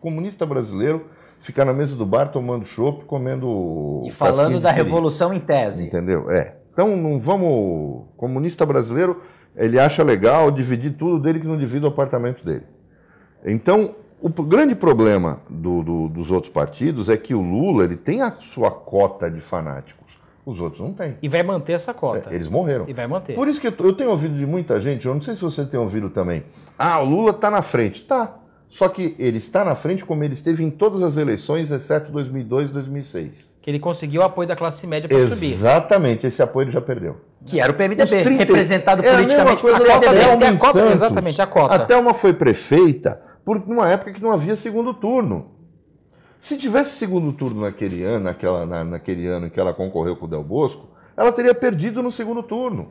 Speaker 3: comunista brasileiro, fica na mesa do bar tomando chopp, comendo. E falando da revolução em tese. Entendeu? É. Então não vamos. Comunista brasileiro, ele acha legal dividir tudo dele que não divide o apartamento dele. Então, o grande problema do, do, dos outros partidos é que o Lula ele tem a sua cota de fanáticos. Os outros não
Speaker 2: têm. E vai manter essa cota. É, eles morreram. E vai manter. Por isso que
Speaker 3: eu, eu, tenho ouvido de muita gente, eu não sei se você tem ouvido também. Ah, o Lula está na frente. Tá. Só que ele está na frente como ele esteve em todas as eleições, exceto 2002 e 2006. Que
Speaker 2: ele conseguiu o apoio da classe média para subir.
Speaker 3: Exatamente, esse apoio ele já perdeu.
Speaker 1: Que era o PMDB, 30... representado
Speaker 2: é politicamente pela
Speaker 3: Cota. Exatamente, a cota. Até uma foi prefeita por uma época que não havia segundo turno. Se tivesse segundo turno naquele ano, naquela, na, naquele ano que ela concorreu com o Del Bosco, ela teria perdido no segundo turno.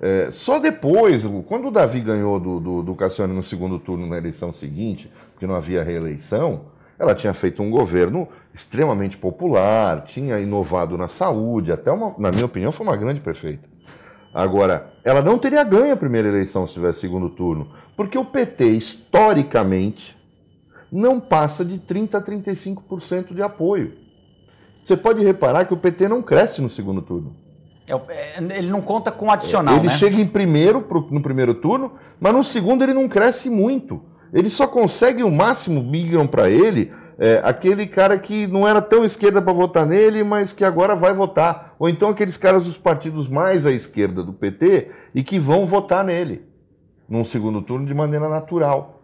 Speaker 3: É, só depois, quando o Davi ganhou do, do, do Cassiano no segundo turno na eleição seguinte, porque não havia reeleição, ela tinha feito um governo extremamente popular, tinha inovado na saúde, até uma, na minha opinião, foi uma grande prefeita. Agora, ela não teria ganho a primeira eleição se tivesse segundo turno, porque o PT, historicamente, não passa de 30% a 35% de apoio. Você pode reparar que o PT não cresce no segundo turno. É é, ele não conta com adicional. Ele né? chega em primeiro no primeiro turno, mas no segundo ele não cresce muito. Ele só consegue o máximo, migram para ele, é, aquele cara que não era tão esquerda para votar nele, mas que agora vai votar. Ou então aqueles caras dos partidos mais à esquerda do PT e que vão votar nele num segundo turno de maneira natural.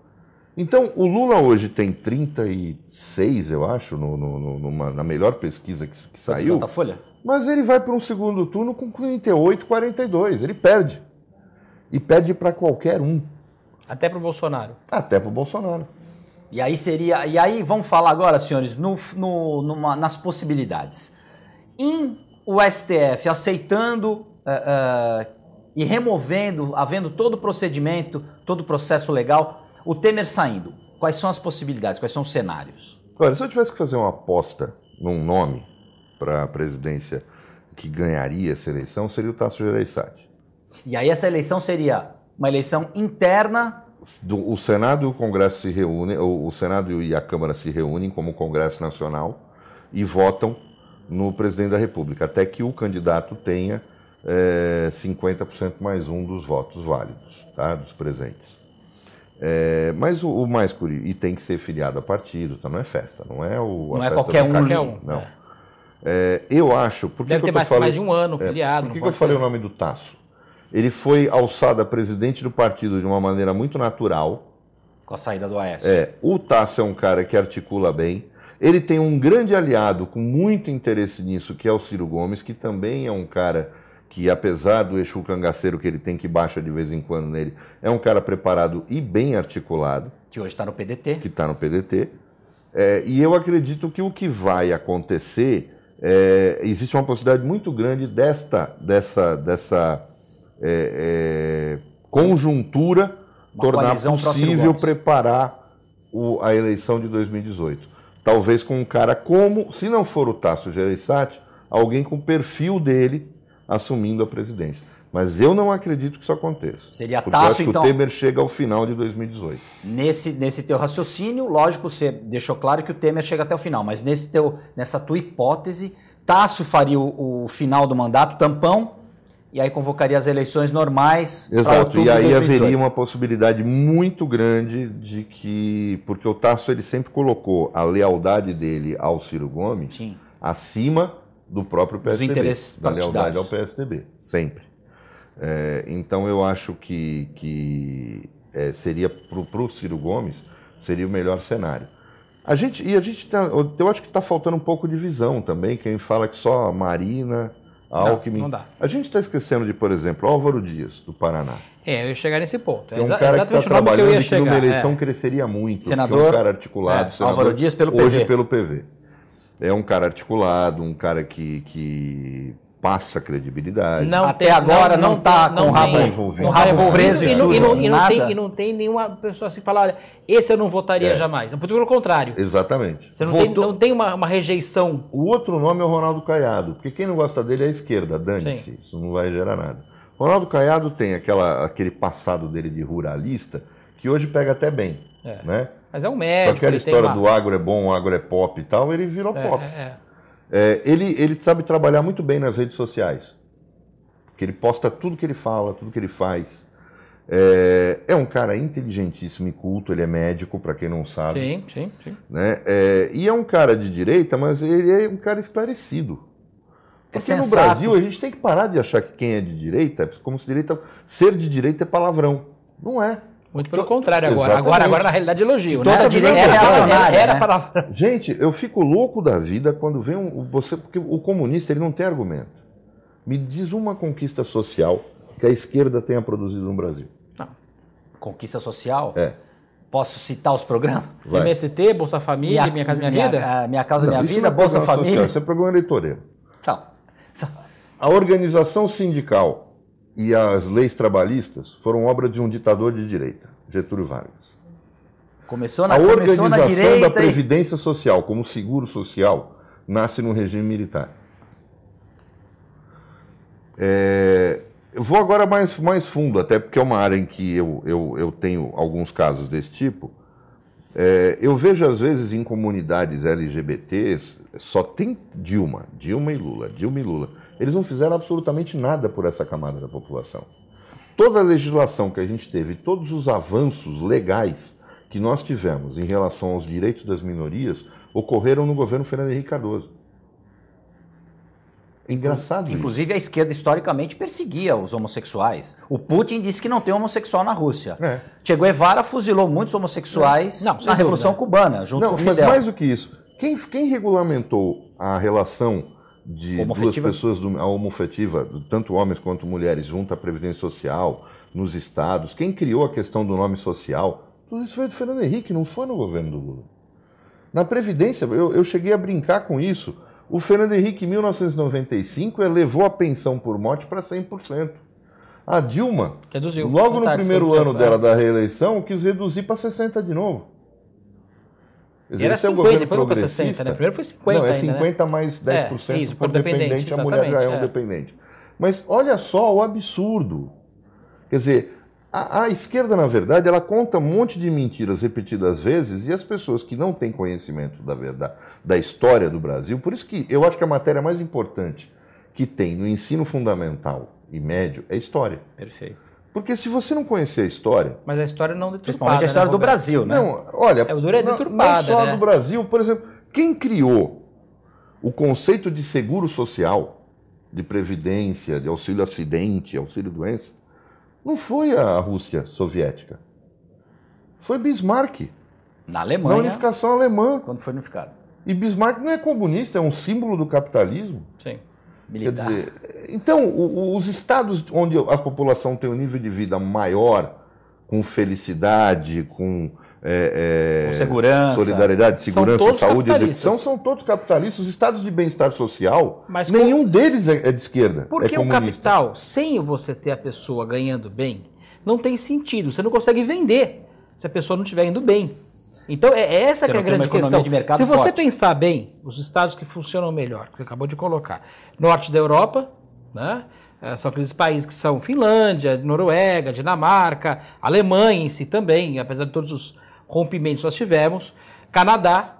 Speaker 3: Então, o Lula hoje tem 36, eu acho, no, no, numa, na melhor pesquisa que, que saiu. Tá folha. Mas ele vai para um segundo turno com 38, 42. Ele perde. E perde para qualquer um.
Speaker 1: Até para o Bolsonaro. Até para o Bolsonaro. E aí seria. E aí vamos falar agora, senhores, no, no, numa, nas possibilidades. Em o STF aceitando uh, uh, e removendo, havendo todo o procedimento, todo o processo legal, o Temer saindo. Quais são as possibilidades, quais são os cenários?
Speaker 3: Olha, se eu tivesse que fazer uma aposta num nome para a presidência que ganharia essa eleição, seria o Tasso Gereissati.
Speaker 1: E aí essa eleição seria uma eleição interna
Speaker 3: do, o Senado e o Congresso se reúnem, o, o, Senado e a Câmara se reúnem como Congresso Nacional e votam no presidente da República, até que o candidato tenha é, 50% mais um dos votos válidos, tá? dos presentes. É, mas o, o, mais curioso, e tem que ser filiado a partido, tá? não é festa, não é o. não é qualquer um, um. Não. É. É, eu acho. Por que Deve que ter mais, falando, mais de um ano é, filiado. Por que, que eu falei o nome do Tasso? Ele foi alçado a presidente do partido de uma maneira muito natural.
Speaker 1: Com a saída do AES.
Speaker 3: É, o Tasso é um cara que articula bem. Ele tem um grande aliado com muito interesse nisso, que é o Ciro Gomes, que também é um cara que apesar do Exu cangaceiro que ele tem que baixa de vez em quando nele, é um cara preparado e bem articulado. Que hoje está no PDT. Que está no PDT. É, e eu acredito que o que vai acontecer, é, existe uma possibilidade muito grande desta, dessa, dessa é, é conjuntura uma tornar possível preparar o, a eleição de 2018. Talvez com um cara como, se não for o Tasso Gereissati, alguém com o perfil dele, assumindo a presidência. Mas eu não acredito que isso aconteça. Seria porque Tasso, eu acho que então. O Temer chega ao final de 2018.
Speaker 1: Nesse, nesse teu raciocínio, lógico, você deixou claro que o Temer chega até o final, mas nesse teu, nessa tua hipótese, Tasso faria o, o final do mandato, tampão, e aí convocaria as eleições normais. Exato, e aí haveria uma
Speaker 3: possibilidade muito grande de que, porque o Tasso ele sempre colocou a lealdade dele ao Ciro Gomes Sim. acima do próprio PSDB, Dos interesses da lealdade ao PSDB, sempre. É, então eu acho que, que é, seria para o Ciro Gomes seria o melhor cenário. A gente e a gente tá, eu acho que está faltando um pouco de visão também. Quem fala que só a Marina Alckmin. Não, não dá. A gente está esquecendo de, por exemplo, Álvaro Dias, do Paraná.
Speaker 2: É, eu ia chegar nesse ponto. É, um cara que está trabalhando que, eu ia chegar. que numa é. eleição é.
Speaker 3: cresceria muito. Senador. É um cara articulado. É. Senador, Álvaro Dias pelo PV. Hoje pelo PV é um cara articulado, um cara que, que passa credibilidade. Não Até tem, agora não está com o rabo, envolvido. Um rabo preso e, e, sujo, e, não, e, não tem, e
Speaker 2: não tem nenhuma pessoa assim falar, olha, esse eu não votaria é. jamais. Pelo contrário.
Speaker 3: Exatamente. Você não tem, não tem uma, uma, rejeição. O outro nome é o Ronaldo Caiado, porque quem não gosta dele é a esquerda, dane-se, isso não vai gerar nada. Ronaldo Caiado tem aquela, aquele passado dele de ruralista que hoje pega até bem,
Speaker 2: é. né? Mas é um médico. Só que aquela história uma... do
Speaker 3: agro é bom, o agro é pop e tal, ele virou é, pop. É. É, é ele, ele sabe trabalhar muito bem nas redes sociais. Porque ele posta tudo que ele fala, tudo que ele faz. É, é, um cara inteligentíssimo e culto, ele é médico, para quem não sabe.
Speaker 2: Sim, sim, sim.
Speaker 3: Né? É, e é um cara de direita, mas ele é um cara esclarecido. É Porque é no Brasil a gente tem que parar de achar que quem é de direita, como se direita, ser de direita é palavrão. Não é.
Speaker 2: Muito pelo contrário agora. Agora, agora na realidade, elogio. Né? Toda né? direita era, né? reacionária. Era, era né?
Speaker 3: para... Gente, eu fico louco da vida quando vem um, você... Porque o comunista, ele não tem argumento. Me diz uma conquista social que a esquerda tenha produzido no Brasil. Não.
Speaker 1: Conquista social? É. Posso
Speaker 3: citar os programas? Vai.
Speaker 1: MST, Bolsa Família,
Speaker 2: Minha, minha Casa Minha, minha Vida? Ah, minha Casa não, Minha Vida, é Bolsa Família.
Speaker 3: Social, isso é programa eleitoreiro. Não. A organização sindical e as leis trabalhistas foram obra de um ditador de direita, Getúlio Vargas.
Speaker 1: Começou na, a organização na direita, da previdência
Speaker 3: e... social como seguro social nasce no regime militar. É, eu vou agora mais, mais fundo, até porque é uma área em que eu, eu, eu tenho alguns casos desse tipo. É, eu vejo, às vezes, em comunidades LGBTs, só tem Dilma, Dilma e Lula, Dilma e Lula. Eles não fizeram absolutamente nada por essa camada da população. Toda a legislação que a gente teve, todos os avanços legais que nós tivemos em relação aos direitos das minorias ocorreram no governo Fernando Henrique Cardoso. É engraçado. Inclusive, isso. a esquerda historicamente perseguia os
Speaker 1: homossexuais. O Putin disse que não tem homossexual na Rússia. É. Che Guevara fuzilou muitos homossexuais é. não, na Revolução dúvida. Cubana, junto não, com o Fidel. Mas mais do
Speaker 3: que isso, quem, quem regulamentou a relação de duas pessoas do, a homofetiva, tanto homens quanto mulheres, junto à Previdência Social, nos estados. Quem criou a questão do nome social? Tudo isso foi do Fernando Henrique, não foi no governo do Lula. Na Previdência, eu, eu cheguei a brincar com isso. O Fernando Henrique, em 1995, elevou a pensão por morte para 100%. A Dilma, reduziu, logo no primeiro ano é. dela da reeleição, quis reduzir para 60% de novo
Speaker 4: era 50, é depois foi 60, né? Primeiro foi 50 Não, é 50 ainda, né? mais 10% é, isso, por, por dependente, dependente a mulher já é, é um dependente.
Speaker 3: Mas olha só o absurdo. Quer dizer, a, a, esquerda, na verdade, ela conta um monte de mentiras repetidas vezes e as pessoas que não têm conhecimento da verdade, da história do Brasil, por isso que eu acho que a matéria mais importante que tem no ensino fundamental e médio é história. Perfeito. Porque se você não conhecer a história.
Speaker 2: Mas a história não deturpada. Principalmente a né, história né, do Brasil, né? Não,
Speaker 3: olha. É, o duro é deturpada. Não só né? do Brasil, por exemplo, quem criou o conceito de seguro social, de previdência, de auxílio acidente, auxílio doença, não foi a Rússia soviética. Foi Bismarck. Na Alemanha. Na unificação alemã. Quando foi unificado. E Bismarck não é comunista, é um símbolo do capitalismo. Sim militar. Quer dizer, então, os estados onde a população tem um nível de vida maior, com felicidade, com. É, é, com segurança. Solidariedade, segurança, saúde, educação, são todos capitalistas. Os estados de bem-estar social, Mas com... nenhum deles é, é de esquerda. É Porque é o capital, sem você
Speaker 2: ter a pessoa ganhando bem, não tem sentido. Você não consegue vender se a pessoa não estiver indo bem. Então, é essa que é a grande questão. Se você forte. pensar bem, os estados que funcionam melhor, que você acabou de colocar, norte da Europa, né? É, são aqueles países que são Finlândia, Noruega, Dinamarca, Alemanha em si também, apesar de todos os rompimentos que nós tivemos, Canadá,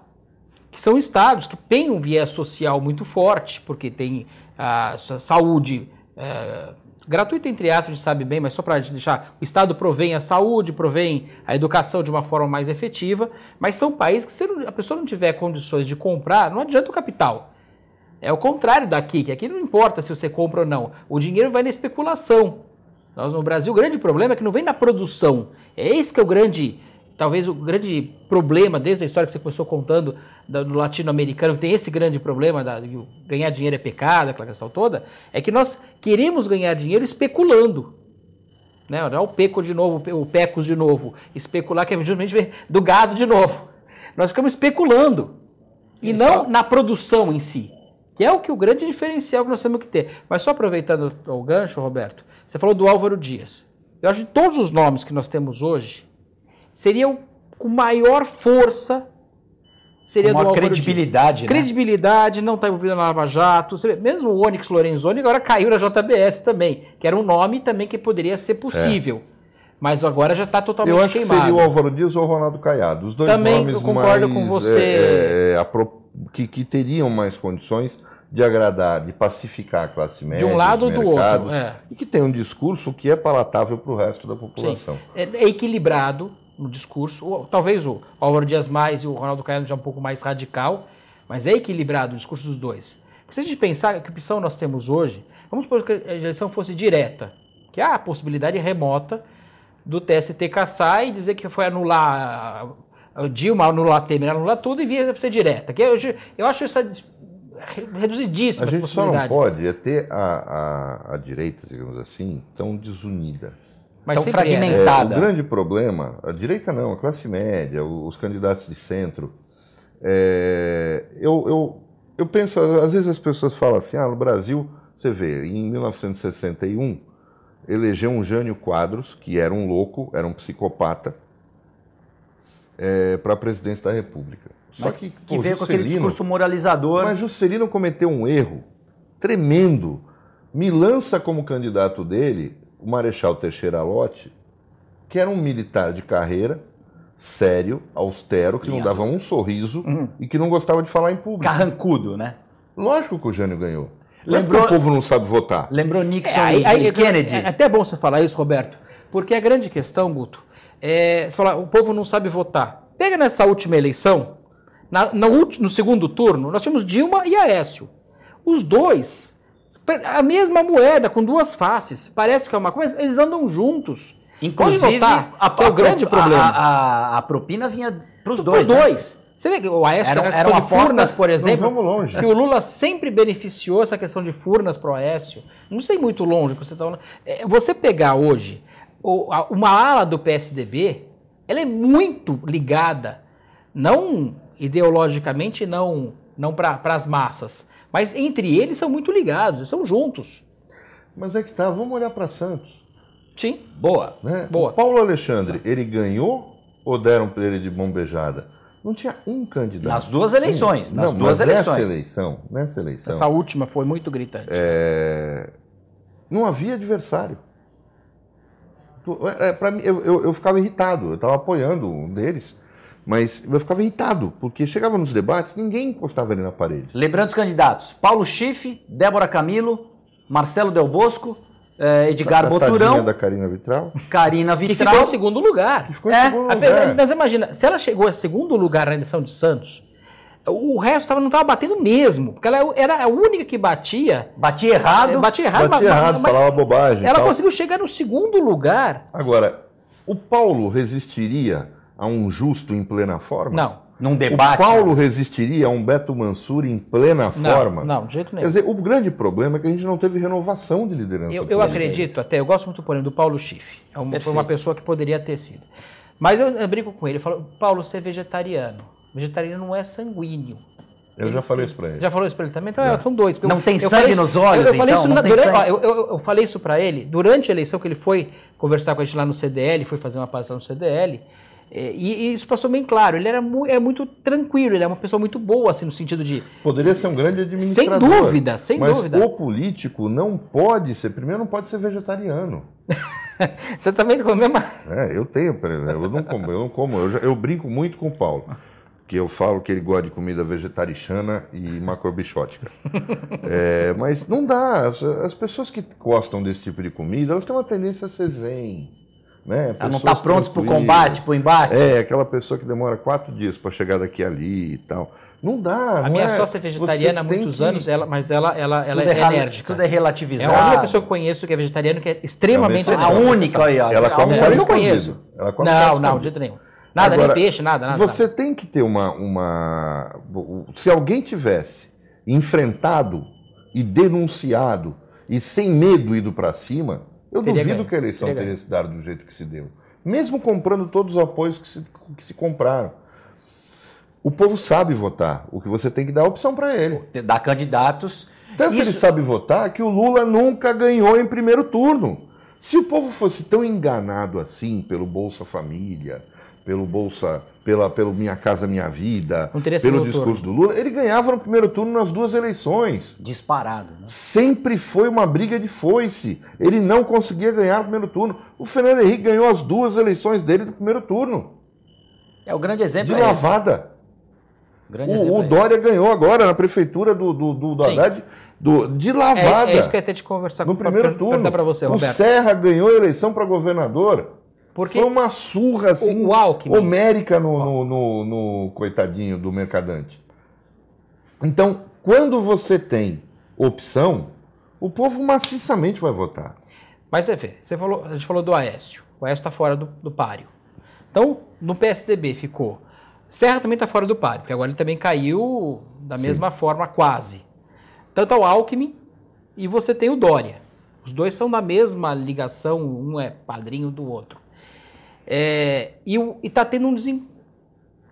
Speaker 2: que são estados que têm um viés social muito forte, porque tem ah, a saúde. É, gratuito entre aspas, a gente sabe bem, mas só para deixar, o Estado provém a saúde, provém a educação de uma forma mais efetiva, mas são países que se a pessoa não tiver condições de comprar, não adianta o capital. É o contrário daqui, que aqui não importa se você compra ou não, o dinheiro vai na especulação. Nós no Brasil o grande problema é que não vem na produção. É esse que é o grande talvez o grande problema desde a história que você começou contando do latino-americano, tem esse grande problema da, ganhar dinheiro é pecado, aquela questão toda, é que nós queremos ganhar dinheiro especulando. Né? Olha o peco de novo, o pecos de novo. Especular que é justamente do gado de novo. Nós ficamos especulando e, não só... na produção em si, que é o que o grande diferencial que nós temos que ter. Mas só aproveitando o gancho, Roberto, você falou do Álvaro Dias. Eu acho que todos os nomes que nós temos hoje, seria o, com maior força. Seria uma credibilidade, né? Credibilidade, não está envolvido na Lava Jato. Mesmo o Onyx Lorenzoni agora caiu na JBS também, que era um nome também que poderia ser possível. É. Mas
Speaker 3: agora já está totalmente queimado. Eu acho queimado. que seria o Álvaro Dias ou o Ronaldo Caiado. Os dois também nomes eu concordo mais, com você. É, é, é pro... que, que teriam mais condições de agradar, de pacificar a classe média, de um lado ou do outro, é. e que tem um discurso que é palatável para o resto da população. Sim.
Speaker 2: É, é equilibrado, no discurso. Ou, talvez o Álvaro Dias mais e o Ronaldo Caiano já um pouco mais radical, mas é equilibrado o discurso dos dois. Se a gente pensar que opção nós temos hoje, vamos supor que a eleição fosse direta, que há a possibilidade remota do TST caçar e dizer que foi anular o Dilma, anular Temer, anular tudo e via a ser direta. Que eu, eu acho essa reduzidíssima a gente possibilidade. Só não
Speaker 3: pode é ter a, a, a direita, digamos assim, tão desunida mas tão é, né? fragmentada. É, o grande problema, a direita não, a classe média, os candidatos de centro. É, eu, eu, eu penso, às vezes as pessoas falam assim, ah, no Brasil, você vê, em 1961, elegeu um Jânio Quadros, que era um louco, era um psicopata, é, para a presidência da República. Só mas que, que pô, veio Juscelino, com aquele discurso moralizador. Mas Juscelino cometeu um erro tremendo. Me lança como candidato dele o Marechal Teixeira Lote, que era um militar de carreira, sério, austero, que não dava um sorriso uhum. e que não gostava de falar em público. Carrancudo, né? Lógico que o Jânio ganhou. É Lembrou, que o povo não sabe votar. Lembrou Nixon é, aí, aí, e Kennedy. É até
Speaker 2: bom você falar isso, Roberto, porque a é grande questão, Guto, é você falar, o povo não sabe votar. Pega nessa última eleição, na, no segundo turno, nós tínhamos Dilma e Aécio. Os dois a mesma moeda com duas faces. Parece que é uma coisa, eles andam juntos. Inclusive, Pode notar a, que é o grande a, problema. A,
Speaker 1: a, a, propina vinha para os dois. Para os dois. Né? Você
Speaker 2: vê que o Aécio era, era uma Furnas, por exemplo, vamos longe. que o Lula sempre beneficiou essa questão de Furnas para o Aécio. Não sei muito longe que você está falando. É, você pegar hoje uma ala do PSDB, ela é muito ligada, não ideologicamente, não, não para as massas, mas entre eles são muito ligados, são juntos. Mas é que tá, vamos olhar para Santos.
Speaker 3: Sim, boa, né? boa. O Paulo Alexandre, ele ganhou ou deram para ele de bombejada? Não tinha um candidato. Nas duas eleições, um. nas Não, duas eleições. Nessa eleição, nessa eleição. Essa última foi muito gritante. É... Não havia adversário. É, é para mim, eu, eu, eu, ficava irritado, eu estava apoiando um deles. Mas eu ficava irritado, porque chegava nos debates, ninguém encostava ele na parede.
Speaker 1: Lembrando os candidatos: Paulo Schiff, Débora Camilo, Marcelo Del Bosco, eh, Edgar
Speaker 3: Boturão. da Karina Vitral. Karina Que ficou Vitral. em
Speaker 1: segundo lugar. Ficou
Speaker 2: em É, segundo lugar. Mas imagina, se ela chegou a segundo lugar na eleição de Santos, o resto tava- não estava batendo mesmo. Porque ela era a única que batia. Batia errado. É, batia errado, Batia mas- errado, mas- falava
Speaker 3: bobagem. ela tal. conseguiu chegar no segundo lugar. Agora, o Paulo resistiria a um justo em plena forma? Não. Num debate. O Paulo né? resistiria a um Beto Mansur em plena forma? Não, de jeito nenhum. Quer dizer, o grande problema é que a gente não teve renovação de liderança. Eu, eu acredito
Speaker 2: até, eu gosto muito, por exemplo, do Paulo Schiff. É uma, foi uma pessoa que poderia ter sido. Mas eu, eu brinco com ele, eu falo, Paulo, você é vegetariano. Vegetariano não é sanguíneo.
Speaker 3: Eu ele, já falei isso para ele.
Speaker 2: Já falou isso para ele também? Então, já. É, são dois. Não eu, tem eu sangue nos olhos, eu, então? eu, falei isso para ele durante a eleição que ele foi conversar com a gente lá no CDL, foi fazer uma palestra no CDL. É, e, e, isso passou bem claro. Ele era mu é muito tranquilo, ele é uma pessoa muito boa, assim, no sentido de. Poderia ser um grande administrador. Sem dúvida, sem mas dúvida. Mas o
Speaker 3: político não pode ser, primeiro, não pode ser vegetariano. Você também não come mais? É, eu tenho, eu não como, eu não como. Eu, já, eu, brinco muito com o Paulo. Que eu falo que ele gosta de comida vegetariana e macrobiótica. é, mas não dá. As, as pessoas que gostam desse tipo de comida, elas têm uma tendência a ser zen. Né? Ela não está pronta para o combate, para o embate? É, aquela pessoa que demora quatro dias para chegar daqui ali e tal. Não dá, A não minha é. sócia vegetariana há muitos
Speaker 2: que... anos, ela, mas ela, ela, ela é, é enérgica.
Speaker 3: Tudo é relativizado. É a única
Speaker 2: pessoa que eu conheço que é vegetariana que é extremamente... A única, aí, ó. É ela come Eu não conheço. não, não, de jeito nenhum.
Speaker 3: Nada, Agora, nem peixe, nada, nada. Você nada. tem que ter uma, uma. Se alguém tivesse enfrentado e denunciado e sem medo ido para cima, eu teria duvido ganho. que a eleição teria, teria se dado do jeito que se deu. Mesmo comprando todos os apoios que se, que se compraram. O povo sabe votar. O que você tem que dar é opção para ele. Dar candidatos. Tanto Isso... ele sabe votar que o Lula nunca ganhou em primeiro turno. Se o povo fosse tão enganado assim pelo Bolsa Família, pelo Bolsa, pela, pelo Minha Casa Minha Vida, pelo discurso turno. do Lula, ele ganhava no primeiro turno nas duas eleições. Disparado. Né? Sempre foi uma briga de foice. Ele não conseguia ganhar no primeiro turno. O Fernando Henrique ganhou as duas eleições dele no primeiro turno. É o grande exemplo. De é lavada. O, o, é Dória ganhou agora na prefeitura do, do, do, do Haddad do, de lavada. É, é isso que
Speaker 2: eu ia ter de conversar no com, primeiro pra, turno. Pra você, o Serra
Speaker 3: ganhou a eleição para governador porque Foi uma surra assim, o Alckmin, homérica no, no, no, no coitadinho do mercadante. Então, quando você tem opção, o povo maciçamente vai votar. Mas, Efe,
Speaker 2: você falou, a gente falou do Aécio. O Aécio está fora do, do páreo. Então, no PSDB ficou. Serra também está fora do páreo, porque agora ele também caiu da mesma Sim. forma, quase. Tanto é o Alckmin e você tem o Dória. Os dois são da mesma ligação, um é padrinho do outro. É, e está tendo um desem...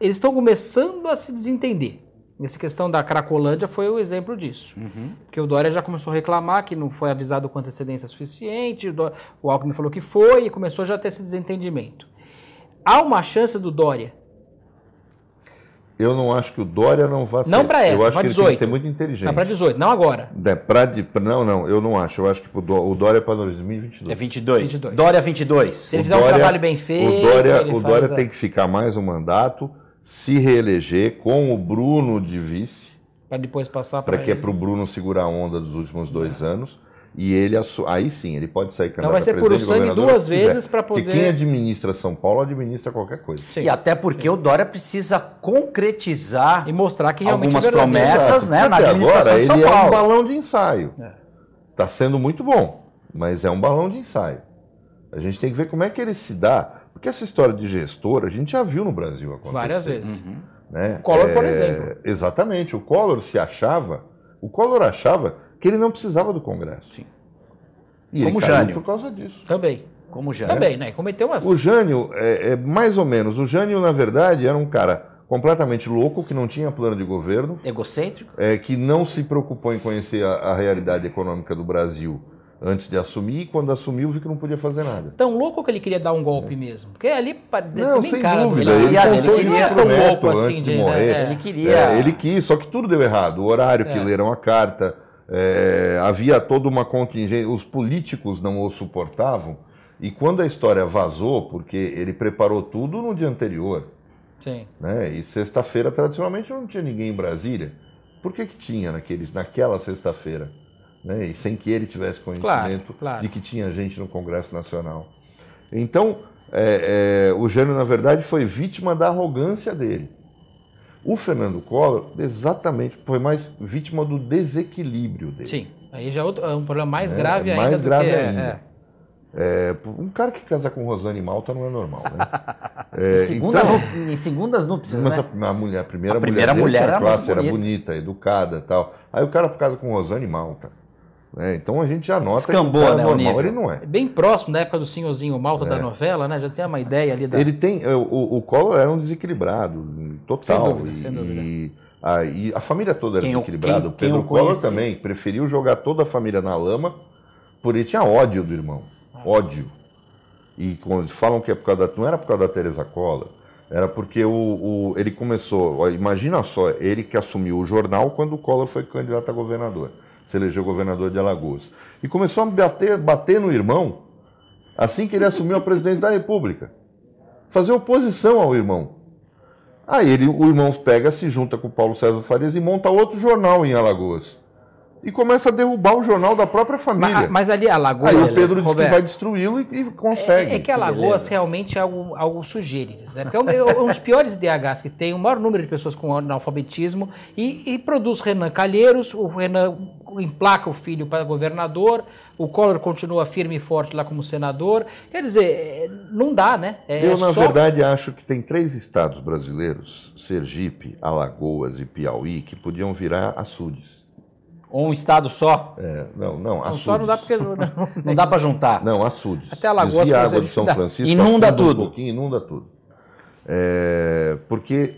Speaker 2: Eles estão começando a se desentender. Nessa questão da Cracolândia foi o exemplo disso. Uhum. Porque o Dória já começou a reclamar que não foi avisado com antecedência suficiente, o, Dória, o Alckmin falou que foi e começou já a ter esse desentendimento. Há uma chance do Dória
Speaker 3: eu não acho que o Dória não vá Não para essa, eu acho que 18. ele tem que ser muito inteligente. Não para 18, não agora. É, pra de, não, não, eu não acho. Eu acho que o Dória é para 2022.
Speaker 2: É 22.
Speaker 3: 22. Dória 22. É se ele o fizer Dória, um trabalho bem feito. O Dória, o Dória tem que ficar mais um mandato, se reeleger com o Bruno de vice.
Speaker 2: Para depois passar para. Para que é para o
Speaker 3: Bruno segurar a onda dos últimos dois é. anos e ele aí sim, ele pode sair então candidato Não vai ser por sangue duas vezes para poder. Porque quem administra São Paulo administra qualquer coisa. Sim. E até porque sim. o
Speaker 1: Dória precisa concretizar e mostrar que realmente algumas é promessas, né, na administração agora, de São
Speaker 3: ele Paulo. É um balão de ensaio. Está é. Tá sendo muito bom, mas é um balão de ensaio. A gente tem que ver como é que ele se dá, porque essa história de gestor a gente já viu no Brasil acontecer. Várias vezes. Uhum. Né? O Collor, é... por exemplo. Exatamente, o Collor se achava, o Collor achava que ele não precisava do Congresso. Sim. E Como ele Jânio. por causa disso. Também. Como o Jânio. Também,
Speaker 2: né? Cometeu umas... O Jânio,
Speaker 3: é, é, mais ou menos, o Jânio, na verdade, era um cara completamente louco, que não tinha plano de governo.
Speaker 1: Egocêntrico.
Speaker 3: É, que não se preocupou em conhecer a, a realidade econômica do Brasil antes de assumir, e quando assumiu, viu que não podia fazer nada.
Speaker 2: Tão louco que ele queria dar um golpe é. mesmo. Porque ali Não, sem cara, dúvida. Né? Ele, ele, ele,
Speaker 3: queria dar um golpe assim, antes de, morrer. Né? É. Ele queria. É, ele quis, só que tudo deu errado. O horário que é. leram a carta, é, havia toda uma contingência, os políticos não o suportavam, e quando a história vazou, porque ele preparou tudo no dia anterior, Sim. Né? e sexta-feira tradicionalmente não tinha ninguém em Brasília, por que, que tinha naqueles, naquela sexta-feira? Né? E sem que ele tivesse conhecimento claro, claro. de que tinha gente no Congresso Nacional. Então, é, é, o Jânio, na verdade, foi vítima da arrogância dele. O Fernando Collor, exatamente, foi mais vítima do desequilíbrio dele.
Speaker 2: Sim, aí já é, é um problema mais é, grave é, ainda. Mais grave que, é, ainda.
Speaker 3: É, um cara que casa com Rosane Malta não é normal, né? É, em, segunda, então, em segundas núpcias, mas né? Mas a, mulher, a primeira, a primeira mulher, mulher dele, era classe bonita. era bonita, educada tal. Aí o cara casa com Rosane Malta. Né? Então a gente já nota Escambou, que ele, tá né, normal, ele não é. é.
Speaker 2: Bem próximo da época do senhorzinho Malta é. da novela, né? Já tem uma ideia ali da... Ele
Speaker 3: tem. É, o, o Collor era um desequilibrado, total. Sem dúvida, e, sem dúvida. E a, e a família toda era quem desequilibrada. O Pedro Collor também preferiu jogar toda a família na lama, por ele tinha ódio do irmão. Ah. Ódio. E quando falam que é por causa da. Não era por causa da Teresa Collor. Era porque o, o, ele começou, imagina só, ele que assumiu o jornal quando o Collor foi candidato a governador se elegeu governador de Alagoas. E começou a bater, bater no irmão assim que ele assumiu a presidência da República. Fazer oposição ao irmão. Aí ele, o irmão pega, se junta com o Paulo César Farias e monta outro jornal em Alagoas e começa a derrubar o jornal da própria família. Mas, mas ali Alagoas. Aí o Pedro diz Roberto, que vai destruí-lo e, e, consegue. É, é que Alagoas que
Speaker 2: realmente é algo, algo Né? Porque é um, é dos piores IDHs que tem, o maior número de pessoas com analfabetismo e, e produz Renan Calheiros, o Renan emplaca o filho para governador, o Collor continua firme e forte lá como senador. Quer dizer, é, não dá, né? É Eu, na só... verdade,
Speaker 3: acho que tem três estados brasileiros, Sergipe, Alagoas e Piauí, que podiam virar açudes. Ou um estado só? É, não, não, açudes. Não, só não dá
Speaker 2: porque não, não,
Speaker 3: não dá para juntar. Não, açudes. Até a Lagoa Desvia água de São dá. Francisco, inunda tudo. Um pouquinho, inunda tudo. É, porque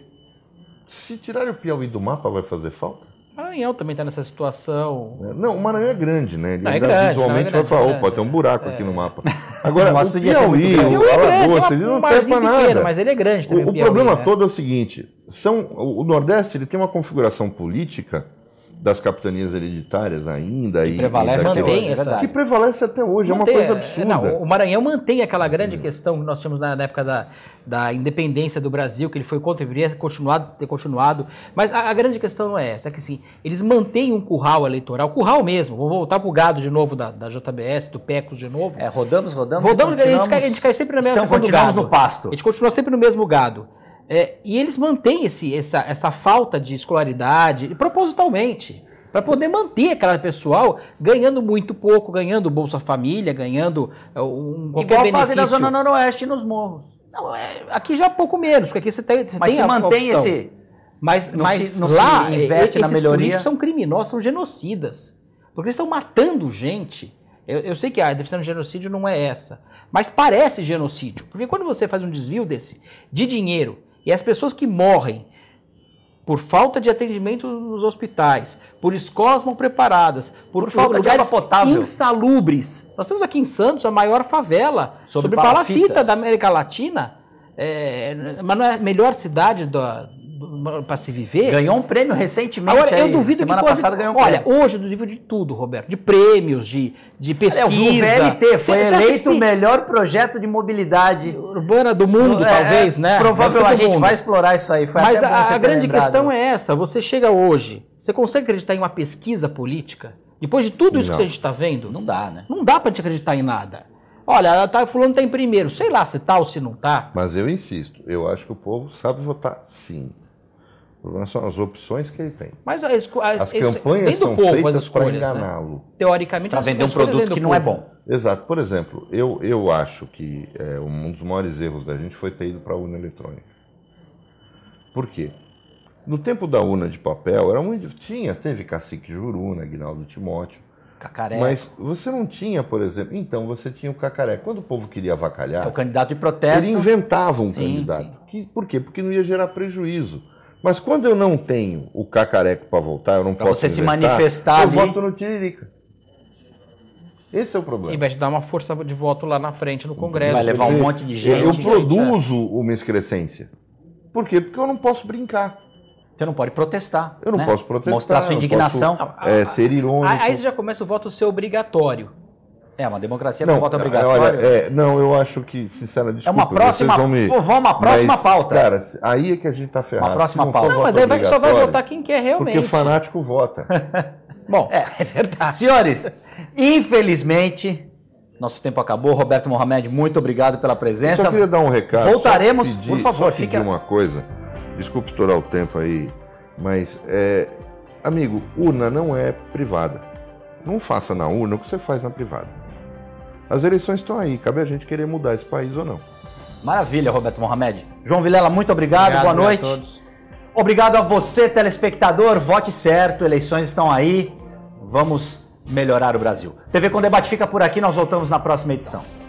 Speaker 3: se tirar o Piauí do mapa vai fazer falta?
Speaker 2: Maranhão também está nessa situação.
Speaker 3: É, não, o Maranhão é grande, né? É ele é grande, visualmente é grande, vai falar, é opa, tem um buraco aqui no mapa. Agora, o Piauí, o Alagoas, ele não serve para nada. Mas ele é grande também, o, o, o Piauí, problema né? todo é o seguinte, são, o Nordeste ele tem uma configuração política das capitanias hereditárias ainda. Que e, prevalece até hoje. É essa... Que prevalece até hoje, mantém, é uma coisa é, absurda. Não, o
Speaker 2: Maranhão mantém aquela grande questão que nós tínhamos na, época da, da independência do Brasil, que ele foi contra, deveria ter continuado, ter continuado. Mas a, a, grande questão não é essa, é que sim, eles mantêm um curral eleitoral, curral mesmo, vou voltar pro gado de novo da, da JBS, do peco de novo. É, rodamos, rodamos. Rodamos, a gente, cai, a gente cai sempre na mesma então, continuamos no pasto. A gente continua sempre no mesmo gado. É, e eles mantêm esse, essa, essa falta de escolaridade propositalmente, para poder manter aquela pessoal ganhando muito pouco, ganhando Bolsa Família, ganhando é, um qualquer Igual fazem na Zona
Speaker 1: Noroeste nos morros.
Speaker 2: Não, é, aqui já é pouco menos, porque aqui você tem. Você mas tem se mantém opção. esse. Mas, não mas se, não lá, se é, investe na melhoria. são criminosos, são genocidas. Porque eles estão matando gente. Eu, eu, sei que a definição de genocídio não é essa, mas parece genocídio. Porque quando você faz um desvio desse de dinheiro e as pessoas que morrem por falta de atendimento nos hospitais, por escolas não preparadas, por, por falta de água potável, insalubres. Nós temos aqui em Santos a maior favela sobre, sobre palafitas. palafita da América Latina, é, mas não é a melhor cidade do para se viver. Ganhou um prêmio recentemente. Agora, aí, eu duvido semana de passada ganhou um Olha, prêmio. hoje eu duvido de tudo, Roberto. De prêmios, de, de pesquisa. Olha, o VLT foi cê, eleito o melhor projeto de mobilidade urbana do mundo, é, talvez, é, né? Provavelmente a gente vai explorar
Speaker 1: isso aí. Foi Mas a, a grande lembrado. questão
Speaker 2: é essa: você chega hoje, você consegue acreditar em uma pesquisa
Speaker 3: política? Depois de tudo isso não. que a gente está vendo? Não dá, né? Não
Speaker 2: dá para a gente acreditar em nada. Olha, tá, fulano está em primeiro, sei lá se tá ou se não tá.
Speaker 3: Mas eu insisto, eu acho que o povo sabe votar sim problema são as opções que ele tem. Mas as, as, as campanhas são povo, feitas para né? enganá-lo. Né? Teoricamente, para vender um produto que não povo. é bom. Exato. Por exemplo, eu, eu acho que é, um dos maiores erros da gente foi ter ido para a urna eletrônica. Por quê? No tempo da urna de papel, era muito, tinha, teve Cacique Juruna, Guinaldo Timóteo. Cacaré. Mas você não tinha, por exemplo, então você tinha o cacaré. Quando o povo queria avacalhar. É o candidato de protesto. Ele inventava um sim, candidato. Sim. Que, por quê? Porque não ia gerar prejuízo. Mas quando eu não tenho o cacareco para voltar, eu não pra posso. Você se manifestar. Eu ali... voto
Speaker 2: no Tiririca.
Speaker 3: Esse é o problema.
Speaker 2: E vai te dar uma força de voto lá na
Speaker 1: frente no Congresso.
Speaker 2: Vai levar dizer, um monte de
Speaker 3: gente. Eu gente, produzo é. uma excrescência.
Speaker 1: Por quê? Porque eu não posso brincar. Você não
Speaker 3: pode protestar. Eu não né? posso protestar. Mostrar sua indignação. Posso, é, ser irônico. Aí já
Speaker 2: começa o voto ser obrigatório. É, uma democracia é não, com voto obrigatório. Olha,
Speaker 3: é, não, eu acho que, sinceramente, é uma próxima, vão me... Vão uma próxima mas, pauta. Cara, aí é que a gente está ferrado. Uma próxima não pauta. Não, mas daí vai só vai votar
Speaker 2: quem quer realmente. Porque o
Speaker 3: fanático vota.
Speaker 1: Bom, é, é verdade. Senhores, infelizmente, nosso tempo acabou. Roberto Mohamed, muito obrigado pela presença. Eu só queria dar um recado. Voltaremos, pedir, por favor, fique.
Speaker 3: uma coisa. Desculpe estourar o tempo aí, mas é, amigo, urna não é privada. Não faça na urna o que você faz na privada. As eleições estão aí, cabe a gente querer mudar esse país ou não.
Speaker 1: Maravilha, Roberto Mohamed. João Vilela, muito obrigado, obrigado boa noite. A obrigado a você, telespectador. Vote certo, eleições estão aí. Vamos melhorar o Brasil. TV com Debate fica por aqui, nós voltamos na próxima edição.